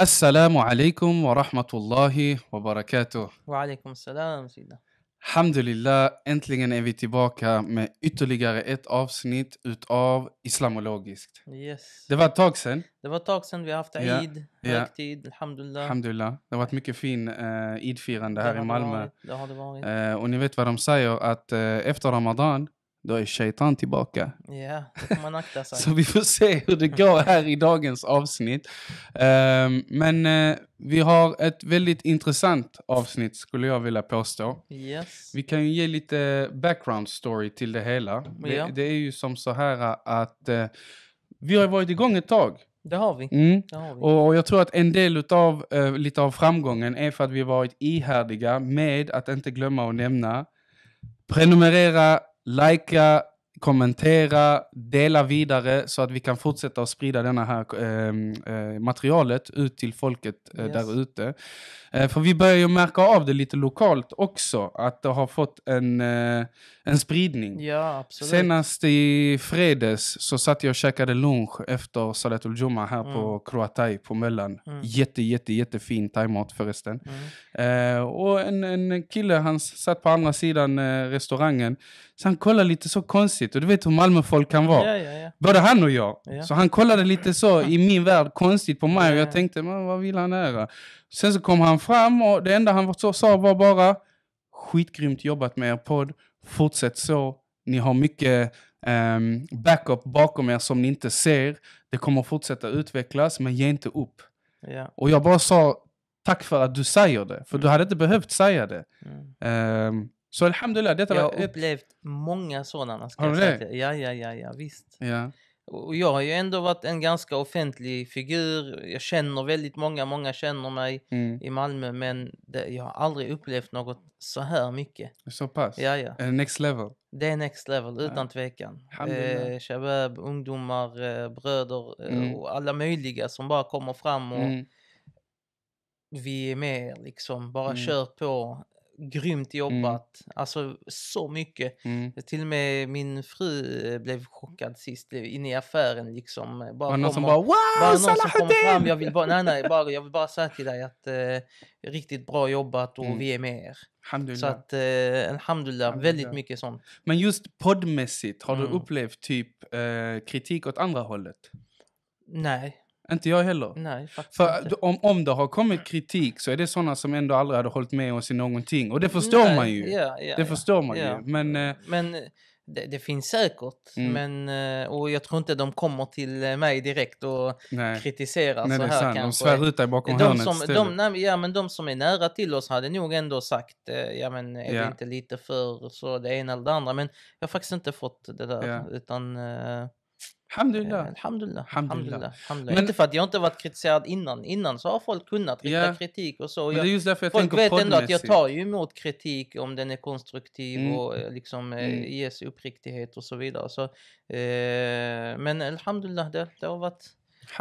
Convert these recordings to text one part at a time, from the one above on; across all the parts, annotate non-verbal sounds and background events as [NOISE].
السلام عليكم ورحمة الله وبركاته وعليكم السلام Sida. Hamdulillah, äntligen är vi tillbaka med ytterligare ett avsnitt utav Islamologiskt. Yes. Det var ett tag sedan. Det var ett tag sedan vi har haft Eid, yeah. högtid, alhamdulillah. alhamdulillah. Det har varit mycket fin uh, Eid-firande här i Malmö. Varit. Det har det varit. Uh, och ni vet vad de säger, att uh, efter Ramadan då är Shaitan tillbaka. Ja, yeah, man akta sig. [LAUGHS] så vi får se hur det går här i dagens avsnitt. Um, men uh, vi har ett väldigt intressant avsnitt skulle jag vilja påstå. Yes. Vi kan ju ge lite background story till det hela. Yeah. Det, det, är ju som så här att uh, vi har varit igång ett tag. Det har vi. Mm. Det har vi. Och jag tror att en del av, uh, eh, lite av framgången är för att vi varit ihärdiga med att inte glömma att nämna prenumerera likea, kommentera, dela vidare så att vi kan fortsätta att sprida det här eh, eh, materialet ut till folket eh, yes. där ute. Eh, för vi börjar ju märka av det lite lokalt också, att det har fått en, eh, en spridning. Ja, absolut. Senast i fredags så satt jag och käkade lunch efter Salatul Juma här mm. på Kroatai på Möllan. Mm. Jätte, jätte, jättefin thaimat förresten. Mm. Eh, och en, en kille, han satt på andra sidan eh, restaurangen, så han kollade lite så konstigt. Och du vet hur Malmöfolk kan vara. Ja, ja, ja. Både han och jag. Så han kollade lite så, i min värld, konstigt på mig. Och jag tänkte, vad vill han göra? Sen så kom han fram och det enda han sa var bara skitgrymt jobbat med er podd. Fortsätt så. Ni har mycket um, backup bakom er som ni inte ser. Det kommer fortsätta utvecklas, men ge inte upp. Yeah. Och jag bara sa tack för att du säger det, för mm. du hade inte behövt säga det. Mm. Um, så alhamdulillah, detta jag har upplevt ett... många sådana. Ska har du det? Ja, ja, ja, ja, visst. Ja. Och jag har ju ändå varit en ganska offentlig figur. Jag känner väldigt många, många känner mig mm. i Malmö men det, jag har aldrig upplevt något så här mycket. Så pass? Ja, ja. Next level? Det är next level, utan tvekan. Eh, shabab, ungdomar, eh, bröder eh, mm. och alla möjliga som bara kommer fram och mm. vi är med liksom. Bara mm. kör på grymt mm. jobbat. Mm. Alltså så mycket. Mm. Till och med min fru blev chockad sist inne i affären. Liksom. Bara var någon som bara wow, bara någon som kom fram. Jag vill bara, nej, nej, bara, jag vill bara säga till dig att eh, riktigt bra jobbat och mm. vi är med er. Så att eh, alhamdulillah, väldigt mycket sånt. Men just poddmässigt, har du mm. upplevt typ eh, kritik åt andra hållet? Nej. Inte jag heller. Nej, För inte. om, om det har kommit kritik så är det sådana som ändå aldrig hade hållit med oss i någonting. Och det förstår Nej, man ju. Ja, ja, det förstår man ju. Men, eh, men eh, det, det, finns säkert, mm. men, eh, och jag tror inte de kommer till mig direkt och nej. kritiserar nej, så här sant. kanske. De svär ut dig bakom de hörnet som, de, nej, ja, men de som är nära till oss hade nog ändå sagt, ja men är ja. det inte lite för så det ena eller det andra. Men jag har faktiskt inte fått det där. Ja. Utan, Eh, alhamdulillah. Alhamdulillah. Alhamdulillah. Men, inte för att jag inte varit kritiserad innan. Innan så har folk kunnat rikta yeah. kritik och så. Och jag, just därför jag folk vet ändå att jag tar ju emot kritik om den är konstruktiv mm. och eh, liksom eh, mm. ges uppriktighet och så vidare. Så, eh, men Alhamdulillah, det, det har varit...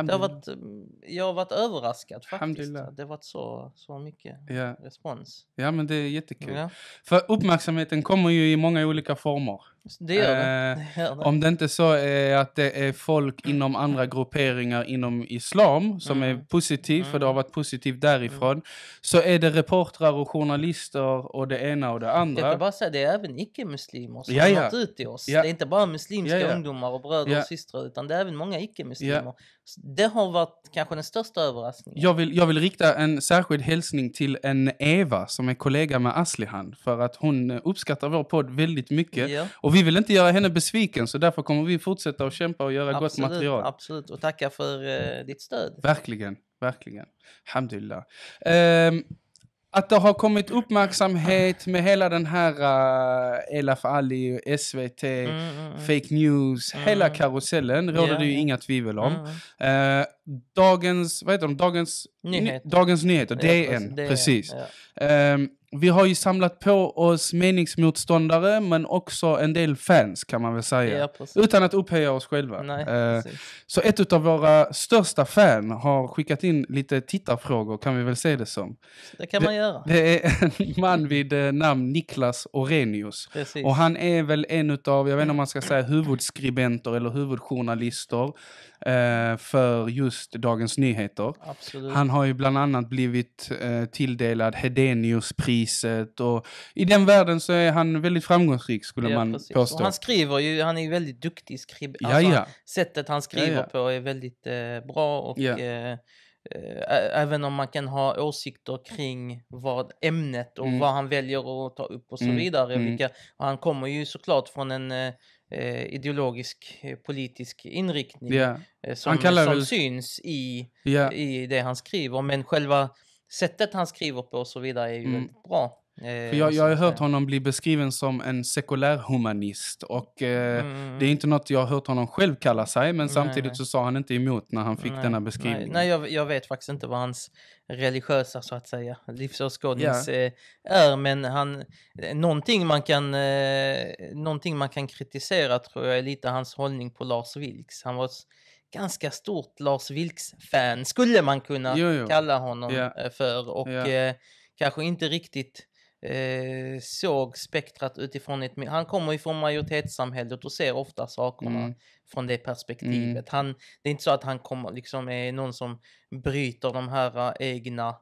Det har varit, mm, jag har varit överraskad faktiskt. Det har varit så, så mycket yeah. respons. Ja, men det är jättekul. Yeah. För uppmärksamheten kommer ju i många olika former. Det gör det. Eh, det gör det. Om det inte så är att det är folk inom andra grupperingar inom islam som mm. är positiv, mm. för det har mm. varit positivt därifrån, mm. så är det reportrar och journalister och det ena och det andra. Jag kan bara säga, det är även icke-muslimer som ja, ja. har ut i oss. Ja. Det är inte bara muslimska ja, ungdomar och bröder och systrar, utan det är även många icke-muslimer. Det har varit kanske den största överraskningen. Jag vill, jag vill rikta en särskild hälsning till en Eva som är kollega med Aslihan, för att hon uppskattar vår podd väldigt mycket. Och och vi vill inte göra henne besviken så därför kommer vi fortsätta att kämpa och göra absolut, gott material. Absolut, och tacka för eh, ditt stöd. Verkligen, verkligen. Alhamdulillah. Eh, att det har kommit uppmärksamhet med hela den här uh, Elaf Ali, SVT, mm, mm, mm, fake news, mm. hela karusellen råder yeah. det ju inga tvivel om. Uh, Dagens, vad heter de? Dagens Nyheter. Dagens Nyheter, ja, DN. DN. Precis. Ja. Um, vi har ju samlat på oss meningsmotståndare men också en del fans kan man väl säga. Ja, Utan att upphöja oss själva. Nej, uh, så ett av våra största fan har skickat in lite tittarfrågor kan vi väl se det som. Det kan det, göra. Det är en [LAUGHS] man vid eh, namn Niklas Orenius. Precis. Och han är väl en av, jag vet inte om man ska säga huvudskribenter eller huvudjournalister eh, för just Dagens Nyheter. Absolut. Han har ju bland annat blivit eh, tilldelad Hedeniuspriset och i den världen så är han väldigt framgångsrik skulle ja, man precis. påstå. Och han skriver ju, han är ju väldigt duktig skrib alltså, ja, ja. Alltså, sättet han skriver ja, på är väldigt eh, bra och eh, även om man kan ha åsikter kring vad ämnet och mm. vad han väljer att ta upp och så mm. vidare. Mm. Vilka, och han kommer ju såklart från en eh, Eh, ideologisk eh, politisk inriktning yeah. som, som väl... syns i, yeah. i det han skriver. Men själva sättet han skriver på och så vidare är ju mm. väldigt bra. Eh, för jag, jag har hört honom bli beskriven som en sekulärhumanist och eh, mm, mm, mm. det är inte något jag har hört honom själv kalla sig men samtidigt nej. så sa han inte emot när han fick nej, denna beskrivning. Nej, nej jag, jag, vet faktiskt inte vad hans religiösa så att säga livsåskådnings yeah. är men han, eh, någonting man, kan, eh, någonting man kan kritisera tror jag är lite hans hållning på Lars Vilks. Han var ganska stort Lars Vilks-fan skulle man kunna jo, jo. kalla honom yeah. för och yeah. eh, kanske inte riktigt Eh, såg spektrat utifrån ett... Han kommer ju från majoritetssamhället och ser ofta sakerna mm. från det perspektivet. Mm. Han, det är inte så att han kommer, liksom, är någon som bryter de här eh, egna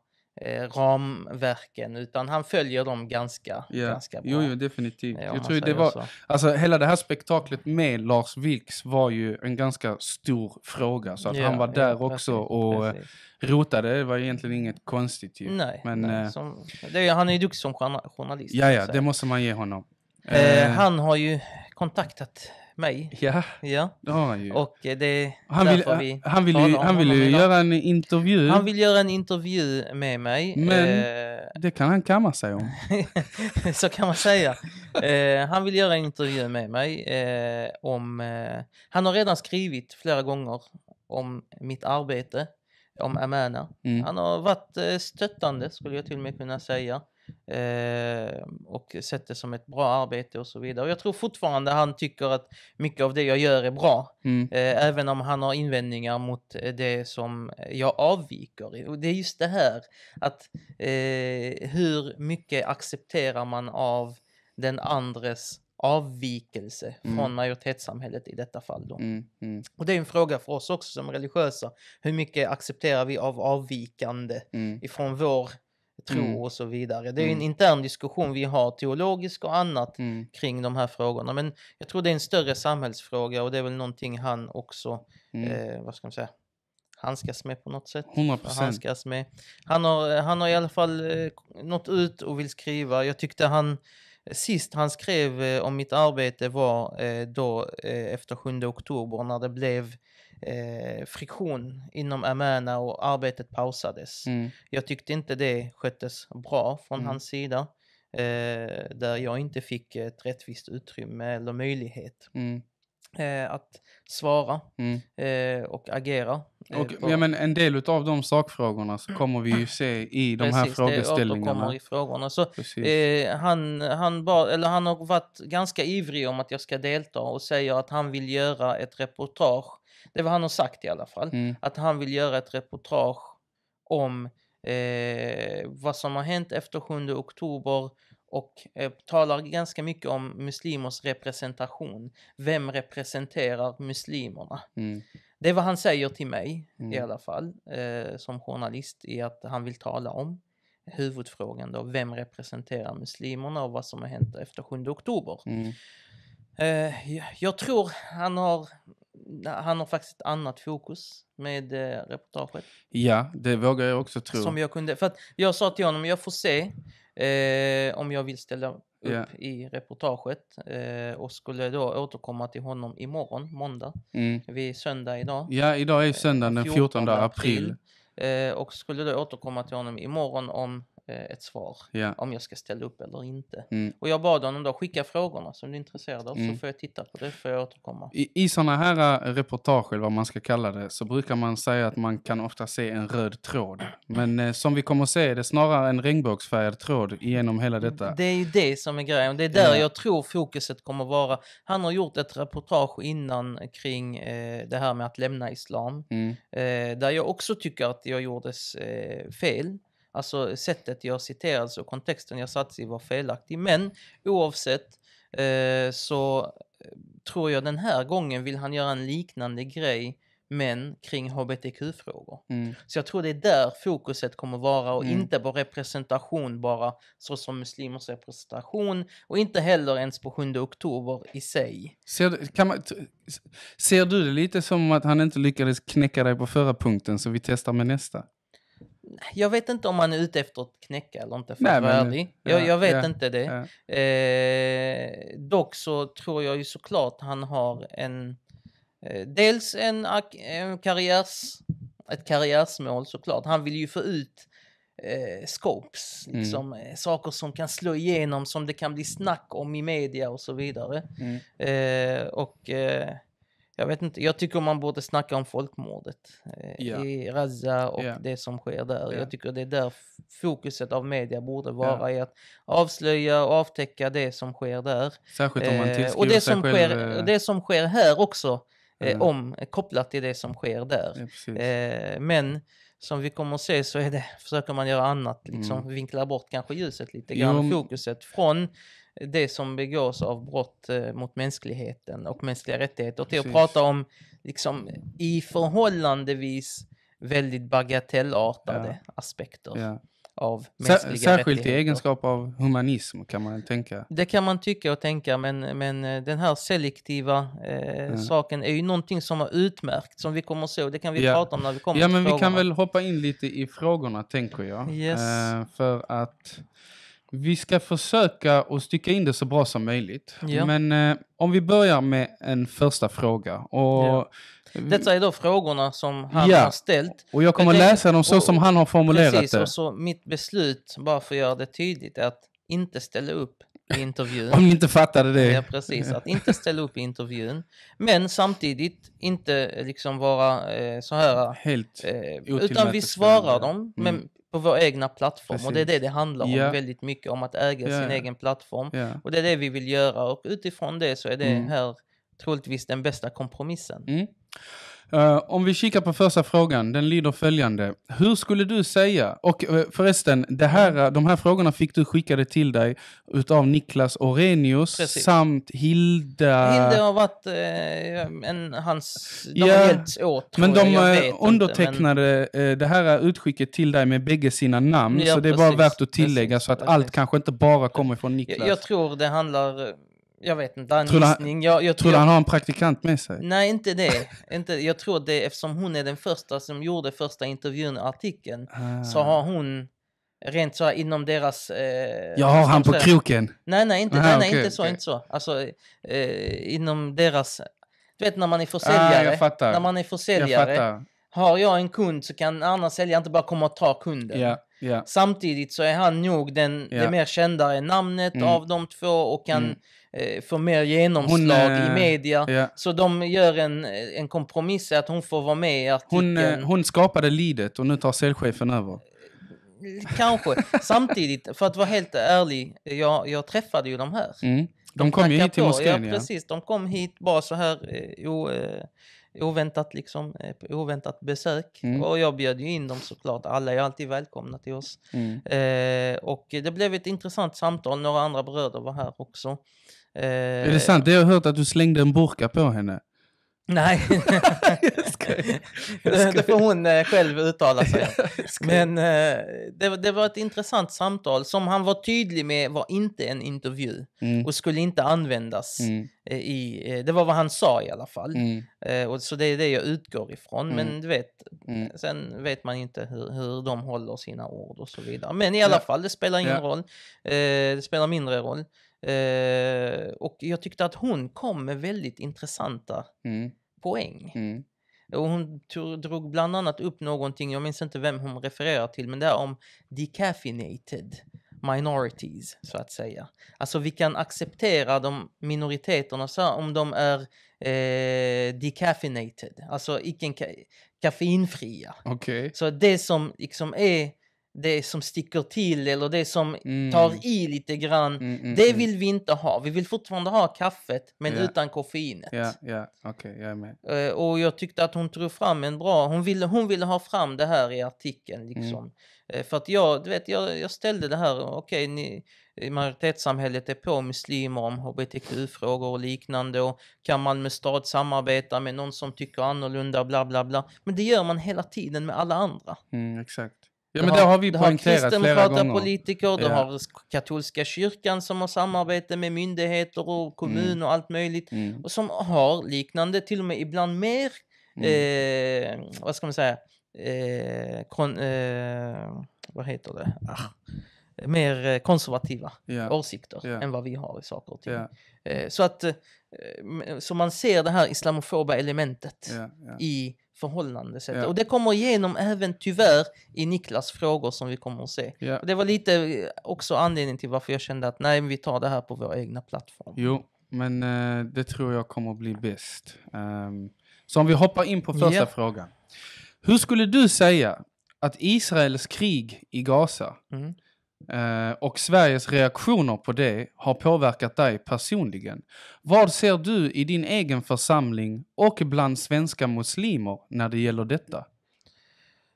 Eh, ramverken utan han följer dem ganska, yeah. ganska bra. Jo, jo definitivt. Eh, jag tror det var, alltså, hela det här spektaklet med Lars Vilks var ju en ganska stor fråga så att yeah, han var där yeah, också precis, och precis. rotade, det var egentligen inget konstigt ju. Nej, Men, nej, eh, som, det, han är ju duktig som journalist. Ja, ja, det måste man ge honom. Eh, eh han har ju kontaktat mig. Ja, ja. det har han ju. Och eh, det han vill, vi han vill ju, han vill ju göra en intervju. Han vill göra en intervju med mig. Men eh, det kan han kamma sig om. [LAUGHS] så kan man säga. eh, han vill göra en intervju med mig. Eh, om, eh, han har redan skrivit flera gånger om mitt arbete, om Amana. Mm. Han har varit eh, stöttande skulle jag till och med kunna säga. Eh, och sett det som ett bra arbete och så vidare. Och jag tror fortfarande han tycker att mycket av det jag gör är bra. Mm. Eh, även om han har invändningar mot eh, det som jag avviker. Och det är just det här att eh, hur mycket accepterar man av den andres avvikelse mm. från majoritetssamhället i detta fall. Då. Mm, mm. Och det är en fråga för oss också som religiösa. Hur mycket accepterar vi av avvikande mm. ifrån vår tro mm. och så vidare. Det är mm. en intern diskussion vi har, teologisk och annat, mm. kring de här frågorna. Men jag tror det är en större samhällsfråga och det är väl någonting han också, mm. eh, vad ska man säga, handskas med på något sätt. 100%. Handskas med. Han, har, han har i alla fall eh, nått ut och vill skriva. Jag tyckte han eh, Sist han skrev eh, om mitt arbete var eh, då eh, efter 7 oktober när det blev eh, friktion inom Amana och arbetet pausades. Mm. Jag tyckte inte det sköttes bra från mm. hans sida. Eh, där jag inte fick ett rättvist utrymme eller möjlighet. Mm. Eh, att svara mm. eh, och agera. Eh, och, ja, men en del av de sakfrågorna så kommer vi ju [CLEARS THROAT] se i de Precis, här frågeställningarna. Det i frågorna. Så, eh, han, han, bar, eller han har varit ganska ivrig om att jag ska delta och säger att han vill göra ett reportage det är vad han har sagt i alla fall. Mm. Att han vill göra ett reportage om eh, vad som har hänt efter 7 oktober och eh, talar ganska mycket om muslimers representation. Vem representerar muslimerna? Mm. Det är vad han säger till mig mm. i alla fall eh, som journalist i att han vill tala om huvudfrågan då. Vem representerar muslimerna och vad som har hänt efter 7 oktober? Mm. Eh, jag tror han har han har faktiskt ett annat fokus med eh, reportaget. Ja, det vågar jag också tro. Som jag kunde, för att jag sa till honom, jag får se eh, om jag vill ställa upp yeah. i reportaget eh, och skulle då återkomma till honom imorgon, måndag. Mm. Vi är söndag idag. Ja, idag är söndagen den 14, eh, 14 april. april. Eh, och skulle då återkomma till honom imorgon om Eh, ett svar yeah. om jag ska ställa upp eller inte. Mm. Och jag bad honom då skicka frågorna som du är intresserad av mm. så får jag titta på det, får jag återkomma. I, i sådana här eh, reportage, eller vad man ska kalla det, så brukar man säga att man kan ofta se en röd tråd. Men eh, som vi kommer att se är det snarare en regnbågsfärgad tråd genom hela mm, detta. Det är ju det som är grejen, det är där yeah. jag tror fokuset kommer vara. Han har gjort ett reportage innan kring eh, det här med att lämna islam, mm. eh, där jag också tycker att jag gjordes eh, fel. Alltså sättet jag citerades alltså och kontexten jag sattes i var felaktig. Men oavsett eh, så eh, tror jag den här gången vill han göra en liknande grej men kring hbtq-frågor. Mm. Så jag tror det är där fokuset kommer vara och mm. inte på representation bara så som muslimers representation och inte heller ens på 7 oktober i sig. Ser du, man, ser du det lite som att han inte lyckades knäcka dig på förra punkten så vi testar med nästa? jag vet inte om han är ute efter att knäcka eller inte, för Nej, att vara ärlig. Jag, jag vet ja, inte det. Ja. Eh, dock så tror jag ju såklart han har en... Eh, dels en, en karriärs, ett karriärsmål såklart. Han vill ju få ut eh, scopes, mm. liksom, mm. saker som kan slå igenom, som det kan bli snack om i media och så vidare. Mm. Eh, och... Eh, jag vet inte, jag tycker man borde snacka om folkmordet eh, yeah. i Raza och yeah. det som sker där. Yeah. Jag tycker det är där fokuset av media borde vara i att avslöja och avtäcka det som sker där. Särskilt om man tillskriver eh, och det som, själv... sker, eh, det som sker här också, eh, mm. om, kopplat till det som sker där. Ja, eh, men som vi kommer att se så är det, försöker man göra annat, liksom mm. vinkla bort kanske ljuset lite grann, jo, fokuset från det som begås av brott eh, mot mänskligheten och mänskliga rättigheter till att prata om liksom, i förhållandevis väldigt bagatellartade ja. aspekter. Ja. Av mänskliga rättigheter. Särskilt i egenskap av humanism kan man tänka. Det kan man tycka och tänka men, men eh, den här selektiva eh, ja. saken är ju någonting som har utmärkt som vi kommer så. Det kan vi prata om när vi kommer Ja men frågorna. vi kan väl hoppa in lite i frågorna tänker jag. Yes. Eh, för att vi ska försöka att stycka in det så bra som möjligt. Ja. Men eh, om vi börjar med en första fråga. Och ja. Detta är då frågorna som han ja. har ställt. Och jag kommer läsa dem så och, som han har formulerat precis, det. Precis, och så mitt beslut, bara för att göra det tydligt, är att inte ställa upp i intervjun. [LAUGHS] Om ni inte fattade det. Ja, precis. Att inte ställa upp i intervjun. Men samtidigt inte eh, liksom vara eh, så här. Helt eh, Utan vi svarar dem. Mm. Men på vår egna plattform. Precis. Och det är det det handlar om väldigt mycket, om att äga yeah. sin egen plattform. Yeah. Och det är det vi vill göra och utifrån det så är det mm. här troligtvis den bästa kompromissen. Mm. Uh, om vi kikar på första frågan, den lyder följande. Hur skulle du säga, och uh, förresten, det här, eh, de här frågorna fick du skickade till dig utav Niklas Orenius Precis. samt Hilda... Hilda har varit uh, en, hans... De ja, har hjälpts åt, tror Men de jag, undertecknade inte, men... det här utskicket till dig med bägge sina namn, ja, så det är precis, bara värt att tillägga precis, så att allt kanske inte bara kommer från Niklas. Jag, jag tror det handlar jag vet inte, en tror gissning. Han, jag, jag tror, tror han har en praktikant med sig? Nej, inte det. inte, jag tror det eftersom hon är den första som gjorde första intervjun i artikeln ah. så har hon rent så här, inom deras... Eh, jag har han på kroken? Nej, nej, inte, Aha, nej, nej, okay, inte så. Okay. Inte så. Alltså, eh, inom deras... Du vet när man är ah, försäljare. Ah, när man är försäljare. Jag har jag en kund så kan andra säljare inte bara komma och ta kunden. Yeah, yeah. Samtidigt så är han nog den, yeah. det mer kända namnet mm. av de två och kan mm Eh, får mer genomslag hon, i eh, media. Ja. Så de gör en, en kompromiss att hon får vara med i artikeln. Hon, eh, hon skapade lidet och nu tar säljchefen över. Kanske. [LAUGHS] Samtidigt, för att vara helt ärlig, jag, jag träffade ju de här. Mm. De, de kom ju hit till moskén. Ja, precis. De kom hit bara så här o, oväntat, liksom, oväntat besök. Mm. Och jag bjöd ju in dem såklart. Alla är alltid välkomna till oss. Mm. Eh, och det blev ett intressant samtal. Några andra bröder var här också. Eh, är det sant? Det har jag hört att du slängde en burka på henne. Nej, [LAUGHS] det får hon eh, själv uttala sig [LAUGHS] Men eh, det, var ett intressant samtal som han var tydlig med var inte en intervju mm. och skulle inte användas. Mm. Eh, I, det var vad han sa i alla fall. Mm. så det är det jag utgår ifrån. Men mm. du vet, mm. sen vet man inte hur, hur de håller sina ord och så vidare. Men i alla ja. fall, det spelar ingen ja. roll. Det spelar mindre roll. Eh, och jag tyckte att hon kom med väldigt intressanta mm. poäng. Mm. Och hon drog bland annat upp någonting, jag minns inte vem hon refererar till, men det är om decaffeinated minorities, så att säga. Alltså vi kan acceptera de minoriteterna så om de är eh, decaffeinated, alltså icke ka kaffeinfria. Okay. Så det som liksom är det som sticker till eller det som mm. tar i lite grann. Mm, mm, det mm. vill vi inte ha. Vi vill fortfarande ha kaffet men yeah. utan koffeinet. Yeah, yeah. Okay, jag med. Uh, och jag tyckte att hon tog fram en bra, hon ville, hon ville ha fram det här i artikeln. Mm. Liksom. Uh, för att jag, du vet, jag, jag ställde det här, okej, okay, majoritetssamhället är på muslimer om hbtq-frågor och liknande och kan Malmö stad samarbeta med någon som tycker annorlunda, bla bla bla. Men det gör man hela tiden med alla andra. Mm, exakt. Ja, men det har vi poängterat flera gånger. politiker, ja. har katolska kyrkan som har samarbete med myndigheter och mm. kommun mm. och allt möjligt. Mm. Och som har liknande, till och med ibland mer, mm. eh, vad ska man säga, eh, kon, eh, vad heter det? Ah mer konservativa yeah. åsikter yeah. än vad vi har i saker och ting. Yeah. Så att eh, så man ser det här islamofoba elementet i förhållandesätt. Ja. Och det kommer igenom även tyvärr i Niklas frågor som vi kommer att se. Ja. det var lite eh, också anledningen till varför jag kände att nej, vi tar det här på vår egna plattform. Jo, men uh, det tror jag kommer att bli bäst. Um, så om vi hoppar in på första ja. frågan. Hur skulle du säga att Israels krig i Gaza mm. Eh, och Sveriges reaktioner på det har påverkat dig personligen. Vad ser du i din egen församling och bland svenska muslimer när det gäller detta?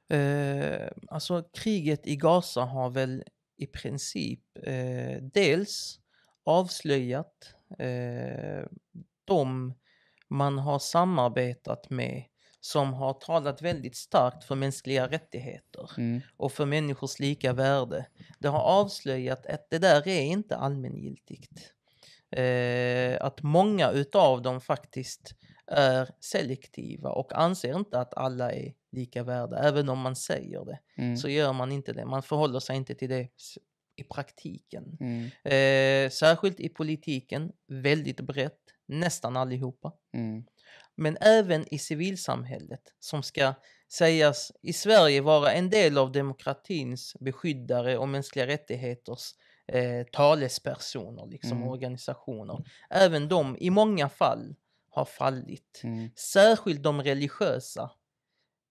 Eh, alltså kriget i Gaza har väl i princip eh, dels avslöjat eh, de man har samarbetat med som har talat väldigt starkt för mänskliga rättigheter mm. och för människors lika värde. Det har avslöjat att det där är inte allmängiltigt. Eh, att många utav dem faktiskt är selektiva och anser inte att alla är lika värda. Även om man säger det mm. så gör man inte det. Man förhåller sig inte till det i praktiken. Mm. Eh, särskilt i politiken, väldigt brett, nästan allihopa. Mm men även i civilsamhället som ska sägas i Sverige vara en del av demokratins beskyddare och mänskliga rättigheters eh, talespersoner, liksom mm. organisationer. Även de, i många fall, har fallit. Mm. Särskilt de religiösa,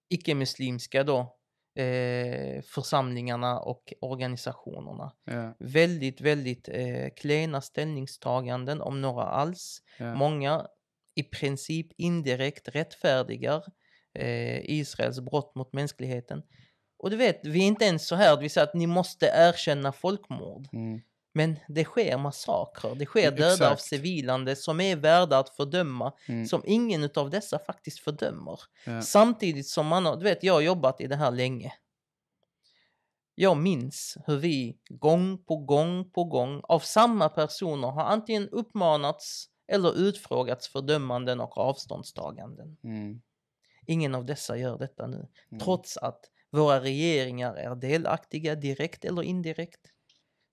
icke-muslimska då, eh, församlingarna och organisationerna. Yeah. Väldigt, väldigt eh, klena ställningstaganden, om några alls. Yeah. Många i princip indirekt rättfärdigar eh, Israels brott mot mänskligheten. Och du vet, vi är inte ens så här vi säger att ni måste erkänna folkmord. Mm. Men det sker massakrer, det sker e-, döda Exakt. av civilande som är värda att fördöma, mm. som ingen av dessa faktiskt fördömer. Ja. Samtidigt som man har, du vet, jag har jobbat i det här länge. Jag minns hur vi gång på gång på gång av samma personer har antingen uppmanats eller utfrågats för dömanden och avståndstaganden. Mm. Ingen av dessa gör detta nu, mm. trots att våra regeringar är delaktiga direkt eller indirekt.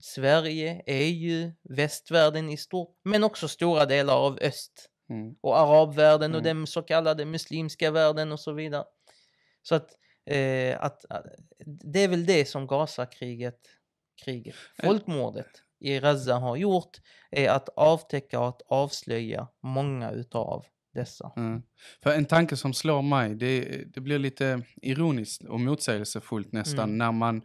Sverige, EU, västvärlden i stort, men också stora delar av öst mm. och arabvärlden och mm. den så kallade muslimska världen och så vidare. Så att, eh, att, att eh, det är väl det som Gazakriget, kriget, eh, folkmordet i Gaza har gjort är att avtäcka och att avslöja många utav dessa. Mm. För en tanke som slår mig, det, det blir lite ironiskt och motsägelsefullt nästan mm. när man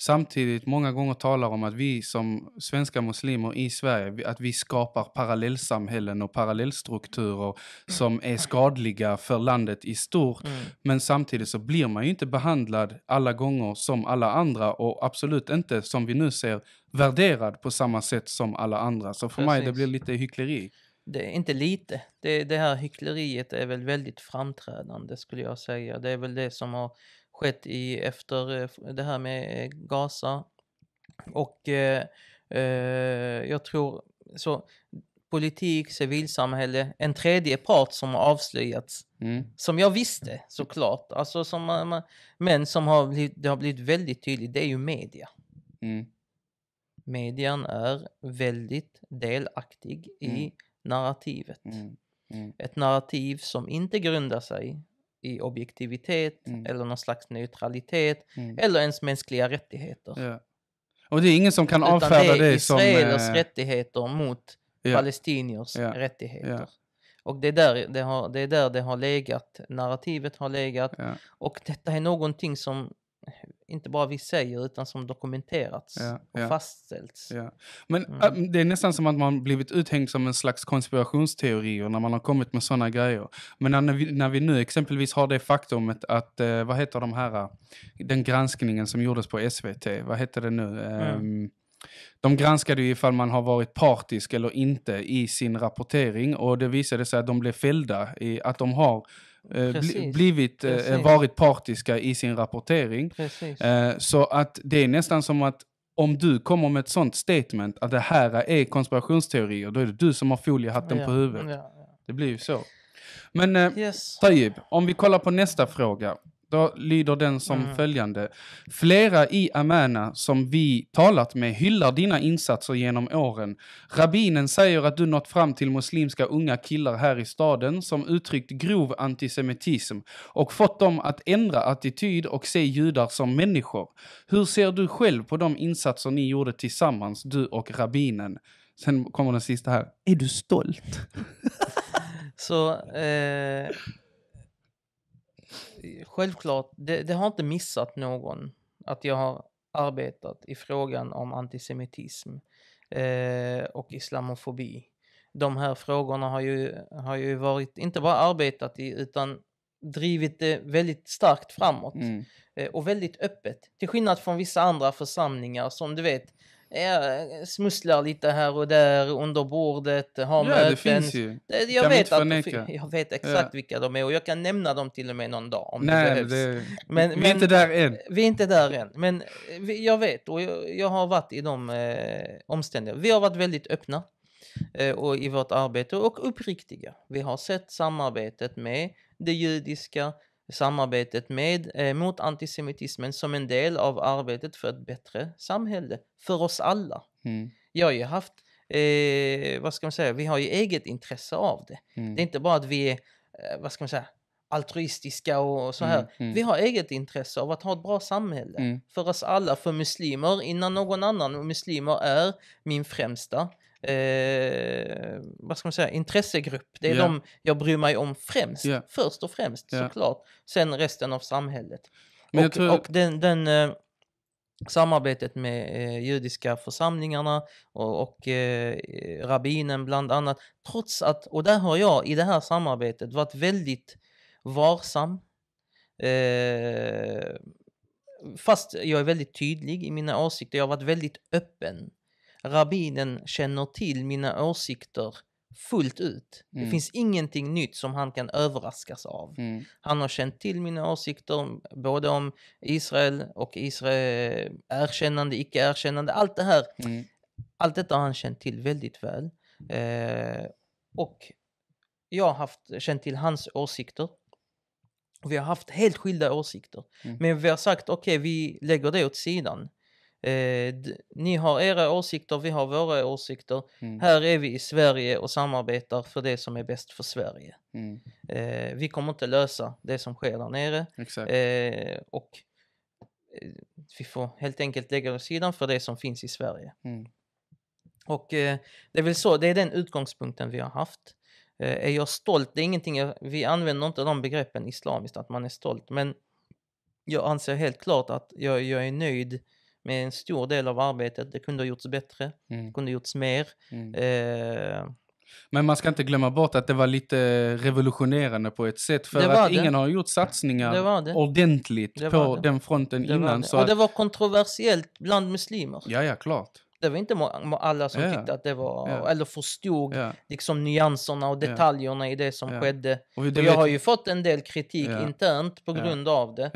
samtidigt många gånger talar om att vi som svenska muslimer i Sverige, att vi skapar parallellsamhällen och parallellstrukturer mm. som är skadliga för landet i stort. Mm. Men samtidigt så blir man ju inte behandlad alla gånger som alla andra och absolut inte, som vi nu ser, värderad på samma sätt som alla andra. Så för Precis. mig det blir lite hyckleri det är inte lite. Det, det här hyckleriet är väl väldigt framträdande skulle jag säga. Det är väl det som har skett i, efter eh, det här med eh, Gaza. Och eh, eh, jag tror så politik, civilsamhälle, en tredje part som har avslöjats. Mm. Som jag visste såklart, alltså som, eh, men som har blivit, det har blivit väldigt tydligt, det är ju media. Mm. Median är väldigt delaktig i mm narrativet. Mm. Mm. Ett narrativ som inte grundar sig i objektivitet mm. eller någon slags neutralitet mm. eller ens mänskliga rättigheter. Ja. Och det är ingen som kan Utan avfärda det, är det som... Israelers eh... rättigheter mot ja. palestiniers ja. rättigheter. Och det är, där det, har, det är där det har legat, narrativet har legat. Och detta är någonting som inte bara vi säger utan som dokumenterats ja, och ja. fastställts. Ja. Men mm. Äh, det är nästan som att man blivit uthängd som en slags konspirationsteorier när man har kommit med sådana grejer. Men när vi, när vi nu exempelvis har det faktumet att, eh, vad heter de här, den granskningen som gjordes på SVT, vad heter det nu? Mm. Ehm, de granskade ju ifall man har varit partisk eller inte i sin rapportering och det visade sig att de blev fällda i att de har Eh, Precis. blivit, eh, Precis. varit partiska i sin rapportering. Precis. Eh, så att det är nästan som att om du kommer med ett sånt statement att det här är konspirationsteorier, då är det du som har foliehatten ja. på huvudet. Ja, ja. Det blir ju så. Men yes. Tayyip, om vi kollar på nästa fråga. Då lyder den som mm. följande. Flera i Amana som vi talat med hyllar dina insatser genom åren. Rabbinen säger att du nått fram till muslimska unga killar här i staden som uttryckt grov antisemitism och fått dem att ändra attityd och se judar som människor. Hur ser du själv på de insatser ni gjorde tillsammans, du och rabbinen? Sen kommer den sista här. Är du stolt? [LAUGHS] Så... Eh självklart, det, det har inte missat någon att jag har arbetat i frågan om antisemitism eh, och islamofobi. De här frågorna har ju, har ju varit, inte bara arbetat i, utan drivit det väldigt starkt framåt mm. eh, och väldigt öppet. Till skillnad från vissa andra församlingar som du vet ja, smusslar lite här och där under bordet, har ja, möten. det finns ju. Det, jag, vet att, jag vet exakt ja. vilka de är och jag kan nämna dem till och med någon dag om Nej, det behövs. Det... Men, vi är men, inte där än. Vi är inte där än. Men eh, vi, jag vet och jag, jag, har varit i de eh, omständigheterna. Vi har varit väldigt öppna eh, och i vårt arbete och uppriktiga. Vi har sett samarbetet med det judiska, samarbetet med, eh, mot antisemitismen som en del av arbetet för ett bättre samhälle för oss alla. Mm. Jag har ju haft, eh, vad ska man säga, vi har ju eget intresse av det. Mm. Det är inte bara att vi är, eh, vad ska man säga, altruistiska och så mm, här. Mm, mm. Vi har eget intresse av att ha ett bra samhälle mm. för oss alla, för muslimer, innan någon annan. Och muslimer är min främsta eh, vad ska man säga, intressegrupp. Det är yeah. de jag bryr mig om främst, yeah. först och främst yeah. såklart. Sen resten av samhället. Men och, tror... och den, den eh, samarbetet med eh, judiska församlingarna och, och eh, rabbinen bland annat. Trots att, och där har jag i det här samarbetet varit väldigt varsam. Eh, fast jag är väldigt tydlig i mina åsikter. Jag har varit väldigt öppen rabbinen känner till mina åsikter fullt ut. Mm. Det finns ingenting nytt som han kan överraskas av. Mm. Han har känt till mina åsikter både om Israel och Israel erkännande, icke erkännande, allt det här. Mm. Allt detta har han känt till väldigt väl. Eh, och jag har haft, känt till hans åsikter. vi har haft helt skilda åsikter. Mm. Men vi har sagt okej, okay, vi lägger det åt sidan. Eh, ni har era åsikter, vi har våra åsikter. Mm. Här är vi i Sverige och samarbetar för det som är bäst för Sverige. Mm. Eh, vi kommer inte lösa det som sker där nere. Eh, och eh, vi får helt enkelt lägga det åt sidan för det som finns i Sverige. Mm. Och eh, det är väl så, det är den utgångspunkten vi har haft. Eh, är jag stolt? Det är ingenting, jag, vi använder inte de begreppen islamiskt, att man är stolt. Men jag anser helt klart att jag, jag är nöjd med en stor del av arbetet. Det kunde ha gjorts bättre, mm. det kunde ha gjorts mer. Mm. Eh, men man ska inte glömma bort att det var lite revolutionerande på ett sätt för att det. ingen har gjort satsningar det det. ordentligt på den fronten innan. Så och det var kontroversiellt bland muslimer. Ja, ja, klart det var inte alla som yeah. tyckte att det var, yeah. eller förstod yeah. liksom nyanserna och detaljerna i det som skedde. Och, och jag har ju fått en del kritik internt på grund av det.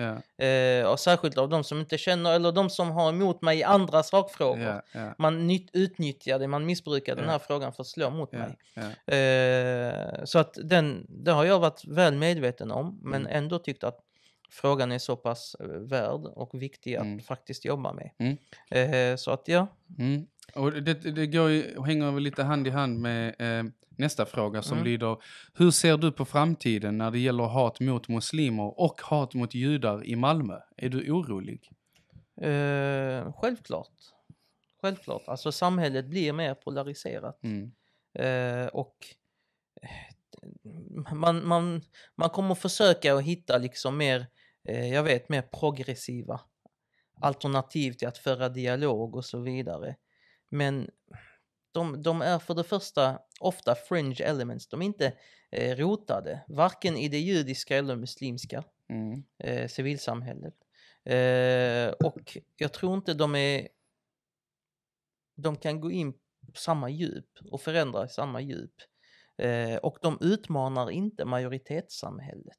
Eh, och särskilt av de som inte känner, eller de som har emot mig i andra sakfrågor. Man nytt, utnyttjar det, man missbrukar den här frågan för att slå mot mig. Eh, så att den, det har jag varit väl medveten om, men mm. ändå tyckt att frågan är så pass eh, värd och viktig att mm. faktiskt jobba med. Mm. Eh, så att ja. Mm. Och det, det går ju, hänger väl lite hand i hand med eh, nästa fråga som mm. lyder Hur ser du på framtiden när det gäller hat mot muslimer och hat mot judar i Malmö? Är du orolig? Eh, självklart. Självklart. Alltså samhället blir mer polariserat. Mm. Eh, och eh, man, man, man kommer försöka att hitta liksom mer Eh, jag vet, mer progressiva alternativ till att föra dialog och så vidare. Men de, de är för det första ofta fringe elements. De är inte eh, rotade, varken i det judiska eller muslimska mm. eh, civilsamhället. Eh, och jag tror inte de är... De kan gå in på samma djup och förändra samma djup. Eh, och de utmanar inte majoritetssamhället.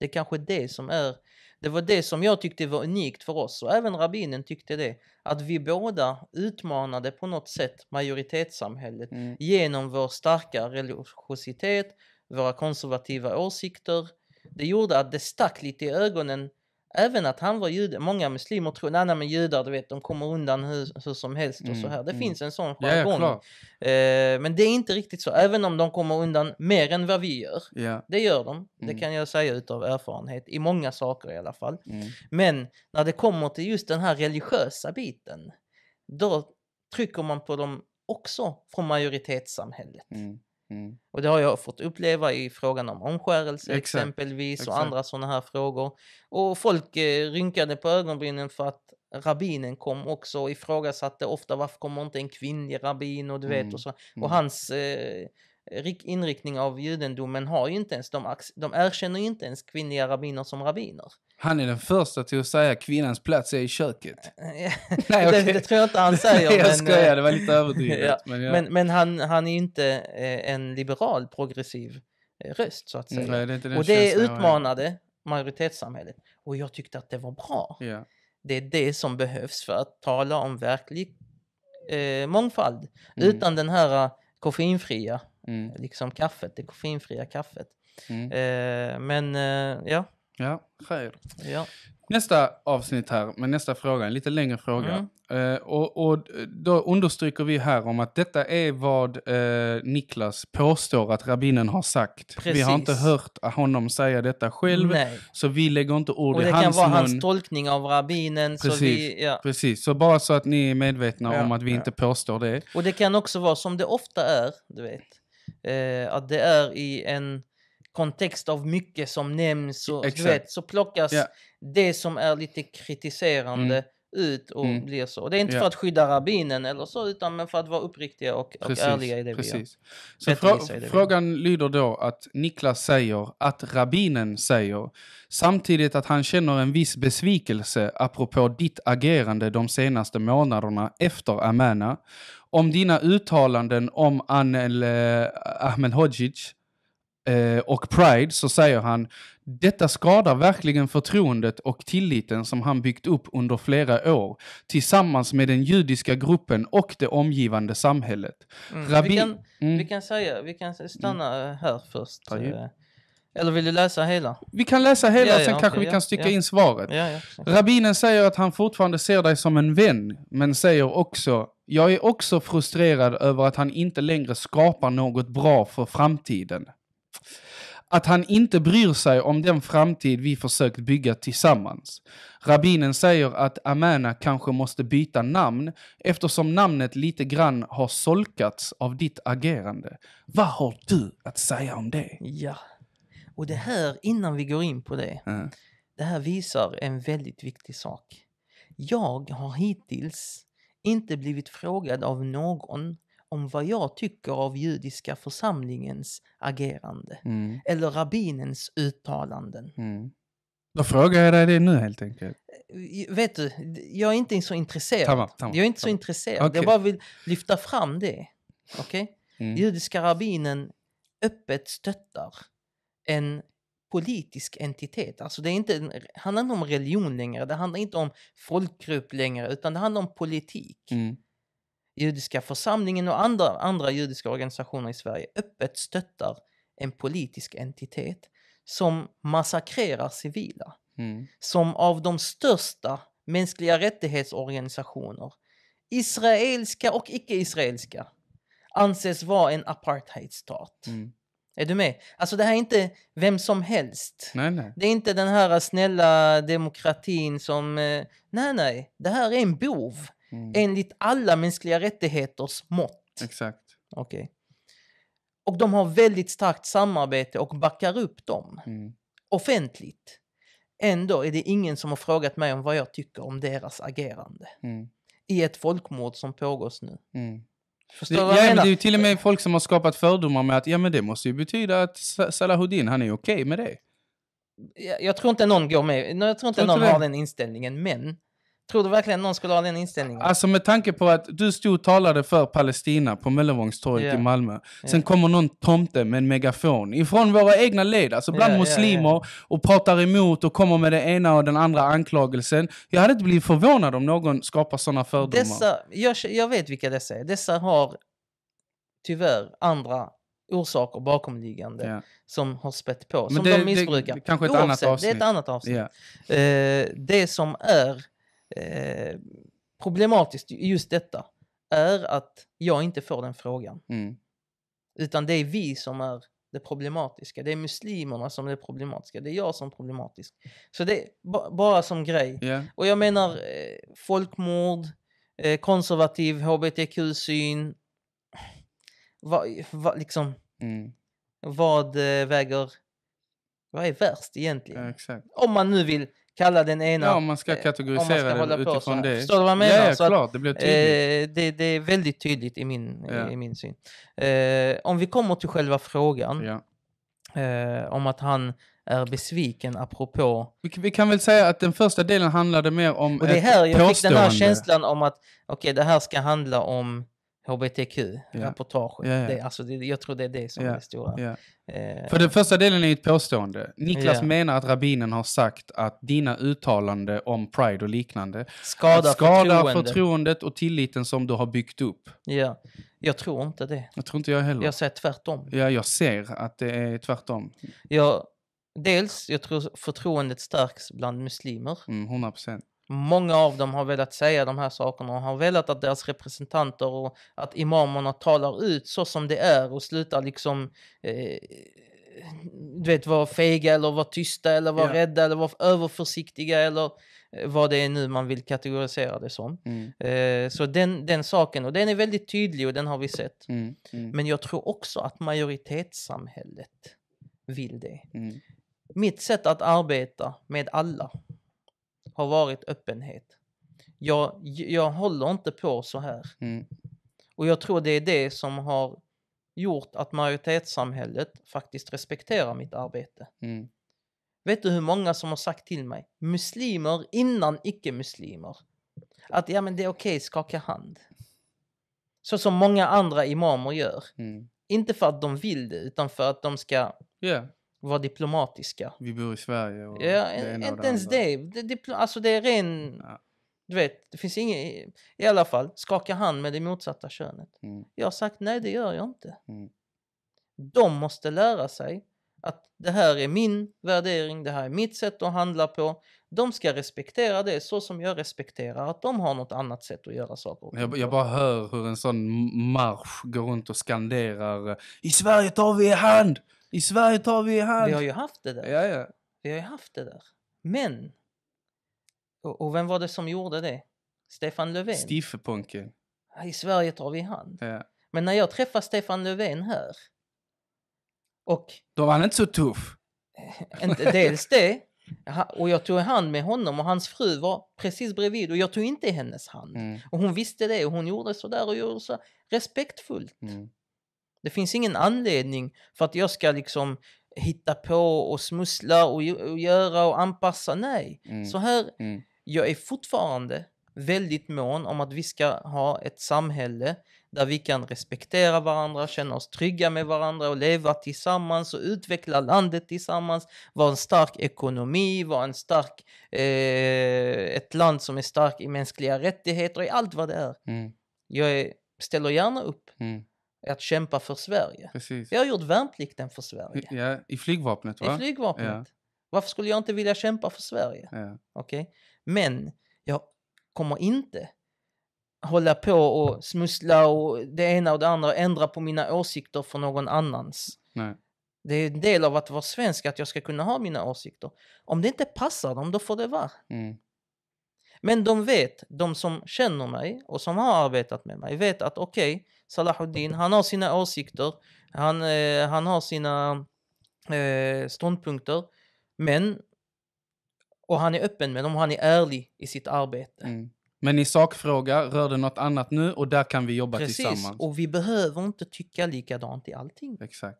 Det är kanske det som är, det var det som jag tyckte var unikt för oss och även rabbinen tyckte det. Att vi båda utmanade på något sätt majoritetssamhället mm. genom vår starka religiositet, våra konservativa åsikter. Det gjorde att det stack lite i ögonen Även att han var jude. Många muslimer tror, nej, nej men judar du vet, de kommer undan hur, hur som helst och så mm, här. Det mm. finns en sån jargong. Ja, eh, men det är inte riktigt så, även om de kommer undan mer än vad vi gör. Ja. Det gör de, mm. det kan jag säga utav erfarenhet, i många saker i alla fall. Mm. Men när det kommer till just den här religiösa biten, då trycker man på dem också från majoritetssamhället. Mm. Mm. Och det har jag fått uppleva i frågan om omskärelse Exakt. exempelvis och andra sådana här frågor. Och folk eh, rynkade på ögonbrynen för att rabbinen kom också och ifrågasatte ofta varför kommer inte en kvinnlig rabbin och du mm. vet och mm. så. Och mm. hans eh, inriktning av judendomen har ju inte ens, de, de erkänner ju inte ens kvinnliga rabbiner som rabbiner. Han är den första till att säga kvinnans plats är i köket. [LAUGHS] Nej, okay. det, det, tror jag inte han [LAUGHS] säger. jag men, skojar, eh, det var lite överdrivet. [LAUGHS] ja. Men, ja. men, men, han, han är ju inte eh, en liberal progressiv eh, röst så att säga. Nej, det och det utmanade majoritetssamhället. Och jag tyckte att det var bra. Ja. Det är det som behövs för att tala om verklig eh, mångfald. Mm. Utan den här koffeinfria Mm. Liksom kaffet, det koffeinfria kaffet. Mm. Eh, men eh, ja. Ja, skär. ja. Nästa avsnitt här, med nästa fråga, en lite längre fråga. Mm. Eh, och, och då understryker vi här om att detta är vad eh, Niklas påstår att rabbinen har sagt. Precis. Vi har inte hört honom säga detta själv, Nej. så vi lägger inte ord i hans mun. Det kan vara hans tolkning av rabbinen. Precis. Så ja. Precis, så bara så att ni är medvetna ja, om att vi ja. inte påstår det. Och det kan också vara som det ofta är, du vet eh, att det är i en kontext av mycket som nämns och, vet, så plockas yeah. det som är lite kritiserande mm ut och mm. blir så. Det är inte ja. för att skydda rabbinen eller så, utan för att vara uppriktiga och, och ärliga i det precis. vi gör. Så frå frågan lyder då att Niklas säger att rabbinen säger samtidigt att han känner en viss besvikelse apropå ditt agerande de senaste månaderna efter Amana om dina uttalanden om Anel eh, Ahmed Hodzic Eh, och Pride så säger han detta skadar verkligen förtroendet och tilliten som han byggt upp under flera år tillsammans med den judiska gruppen och det omgivande samhället. Mm. Rabbi... Vi, kan, mm. vi kan säga, vi kan stanna mm. här först. Eh. Eller vill du läsa hela? Vi kan läsa hela, ja, ja, sen okay, kanske vi kan stycka in svaret. Rabbinen säger att han fortfarande ser dig som en vän, men säger också jag är också frustrerad över att han inte längre skapar något bra för framtiden att han inte bryr sig om den framtid vi försökt bygga tillsammans. Rabbinen säger att Amana kanske måste byta namn eftersom namnet lite grann har solkats av ditt agerande. Vad har du att säga om det? Ja, och det här innan vi går in på det. Mm. Det här visar en väldigt viktig sak. Jag har hittills inte blivit frågad av någon om vad jag tycker av judiska församlingens agerande. Mm. Eller rabbinens uttalanden. Mm. Då frågar jag dig det nu helt enkelt. Eh, vet du, jag är inte så intresserad. Tamma, tamma, jag är inte tamma. så intresserad. Okay. Jag bara vill lyfta fram det. Okay? Mm. Judiska rabbinen öppet stöttar en politisk entitet. Alltså det är inte, handlar inte om religion längre, det handlar inte om folkgrupp längre, utan det handlar om politik. Mm judiska församlingen och andra, andra judiska organisationer i Sverige öppet stöttar en politisk entitet som massakrerar civila. Mm. Som av de största mänskliga rättighetsorganisationer, israeliska och icke-israeliska, anses vara en apartheidstat. Mm. Är du med? Alltså det här är inte vem som helst. Nej, nej. Det är inte den här snälla demokratin som... Eh, nej, nej. Det här är en bov Mm. Enligt alla mänskliga rättigheters mått. Exakt. Okay. Och de har väldigt starkt samarbete och backar upp dem mm. offentligt. Ändå är det ingen som har frågat mig om vad jag tycker om deras agerande mm. i ett folkmord som pågår nu. Mm. Förstår det, ja, det är ju till och med folk som har skapat fördomar med att ja, men det måste ju betyda att Salahuddin, han är okej okay med det. Jag, jag, tror inte någon går med, jag tror inte jag någon har den inställningen, men Tror du verkligen någon skulle ha den inställningen? Alltså med tanke på att du stod och talade för Palestina på Möllevångstorget yeah. i Malmö. Sen yeah. kommer någon tomte med en megafon ifrån våra egna led, alltså bland yeah, muslimer och pratar emot och kommer med den ena och den andra anklagelsen. Jag hade inte blivit förvånad om någon skapar sådana fördomar. Dessa, jag, jag vet vilka dessa är. Dessa har tyvärr andra orsaker bakomliggande yeah. som har spett på, Men som det, de missbrukar. Det, det, kanske ett Oavsett, annat avsnitt. det är ett annat avsnitt. Yeah. Uh, det som är Eh, problematiskt i just detta är att jag inte får den frågan. Mm. Utan det är vi som är det problematiska. Det är muslimerna som är problematiska. Det är jag som är problematisk. Så det är bara som grej. Yeah. Och jag menar eh, folkmord, eh, konservativ hbtq-syn. Va, va, liksom, mm. Vad väger... Vad är värst egentligen? Ja, Om man nu vill kalla den ena... Ja, man ska eh, kategorisera man ska det utifrån det. Förstår du vad jag menar? Ja, ja, klart, det, blir eh, tydligt. Eh, det, det, är väldigt tydligt i min, ja. i min syn. Eh, om vi kommer till själva frågan ja. eh, om att han är besviken apropå... Vi, vi, kan väl säga att den första delen handlade mer om Och det är här jag påstående. fick den här känslan om att okay, det här ska handla om hbtq reportage Yeah. Yeah, yeah. alltså, jag tror det är det som är det stora. Eh. För den första delen är ett påstående. Niklas menar att rabbinen har sagt att dina uttalanden om pride och liknande skadar, skadar förtroende. förtroendet och tilliten som du har byggt upp. Ja, jag tror inte det. Jag tror inte jag heller. Jag säger tvärtom. Ja, jag ser att det är tvärtom. Jag, dels, jag tror förtroendet stärks bland muslimer. Mm, 100%. Många av dem har velat säga de här sakerna och har velat att deras representanter och att imamerna talar ut så som det är och slutar liksom eh, du vet, vara fega eller vara tysta eller vara ja. rädda eller vara överförsiktiga eller eh, vad det är nu man vill kategorisera det som. Mm. Eh, så den, den saken, och den är väldigt tydlig och den har vi sett. Mm. Mm. Men jag tror också att majoritetssamhället vill det. Mm. Mitt sätt att arbeta med alla har varit öppenhet. Jag, jag håller inte på så här. Mm. Och jag tror det är det som har gjort att majoritetssamhället faktiskt respekterar mitt arbete. Mm. Vet du hur många som har sagt till mig, muslimer innan icke-muslimer, att ja men det är okej, okay, skaka hand. Så som många andra imamer gör. Mm. Inte för att de vill det, utan för att de ska yeah vara diplomatiska. Vi bor i Sverige. Och ja, det ena inte ens det. det diplo- alltså det är ren... Ja. Du vet, det finns inget... I alla fall, skaka hand med det motsatta könet. Mm. Jag har sagt nej, det gör jag inte. Mm. De måste lära sig att det här är min värdering, det här är mitt sätt att handla på. De ska respektera det så som jag respekterar att de har något annat sätt att göra saker. Jag, jag bara hör hur en sån marsch går runt och skanderar I Sverige tar vi i hand! I Sverige tar vi hand... Vi har ju haft det där. Ja, ja. Vi har ju haft det där. Men... Och, och vem var det som gjorde det? Stefan Löfven? Stiffepunken. I Sverige tar vi hand. Ja. Men när jag träffar Stefan Löfven här och... Då var han inte så tuff. Eh, inte, dels det. Och jag tog hand med honom och hans fru var precis bredvid och jag tog inte hennes hand. Mm. Och hon visste det och hon gjorde sådär och gjorde så respektfullt. Mm. Det finns ingen anledning för att jag ska liksom hitta på och smussla och, och göra och anpassa. Nej, mm. så här, mm. jag är fortfarande väldigt mån om att vi ska ha ett samhälle där vi kan respektera varandra, känna oss trygga med varandra och leva tillsammans och utveckla landet tillsammans, vara en stark ekonomi, vara en stark, eh, ett land som är starkt i mänskliga rättigheter, i allt vad det är. Mm. Jag är, ställer gärna upp. Mm är att kämpa för Sverige. Precis. Jag har gjort värnplikten för Sverige. Ja, I flygvapnet va? I flygvapnet. Ja. Varför skulle jag inte vilja kämpa för Sverige? Ja. Okay? Men jag kommer inte hålla på och smussla och det ena och det andra och ändra på mina åsikter för någon annans. Nej. Det är en del av att vara svensk att jag ska kunna ha mina åsikter. Om det inte passar dem, då får det vara. Mm. Men de vet, de som känner mig och som har arbetat med mig vet att okej, okay, Salahuddin. Han har sina åsikter, han, eh, han har sina eh, ståndpunkter. Men, och han är öppen med dem, han är ärlig i sitt arbete. Mm. Men i sakfråga rör det något annat nu och där kan vi jobba Precis. tillsammans. och vi behöver inte tycka likadant i allting. Exakt.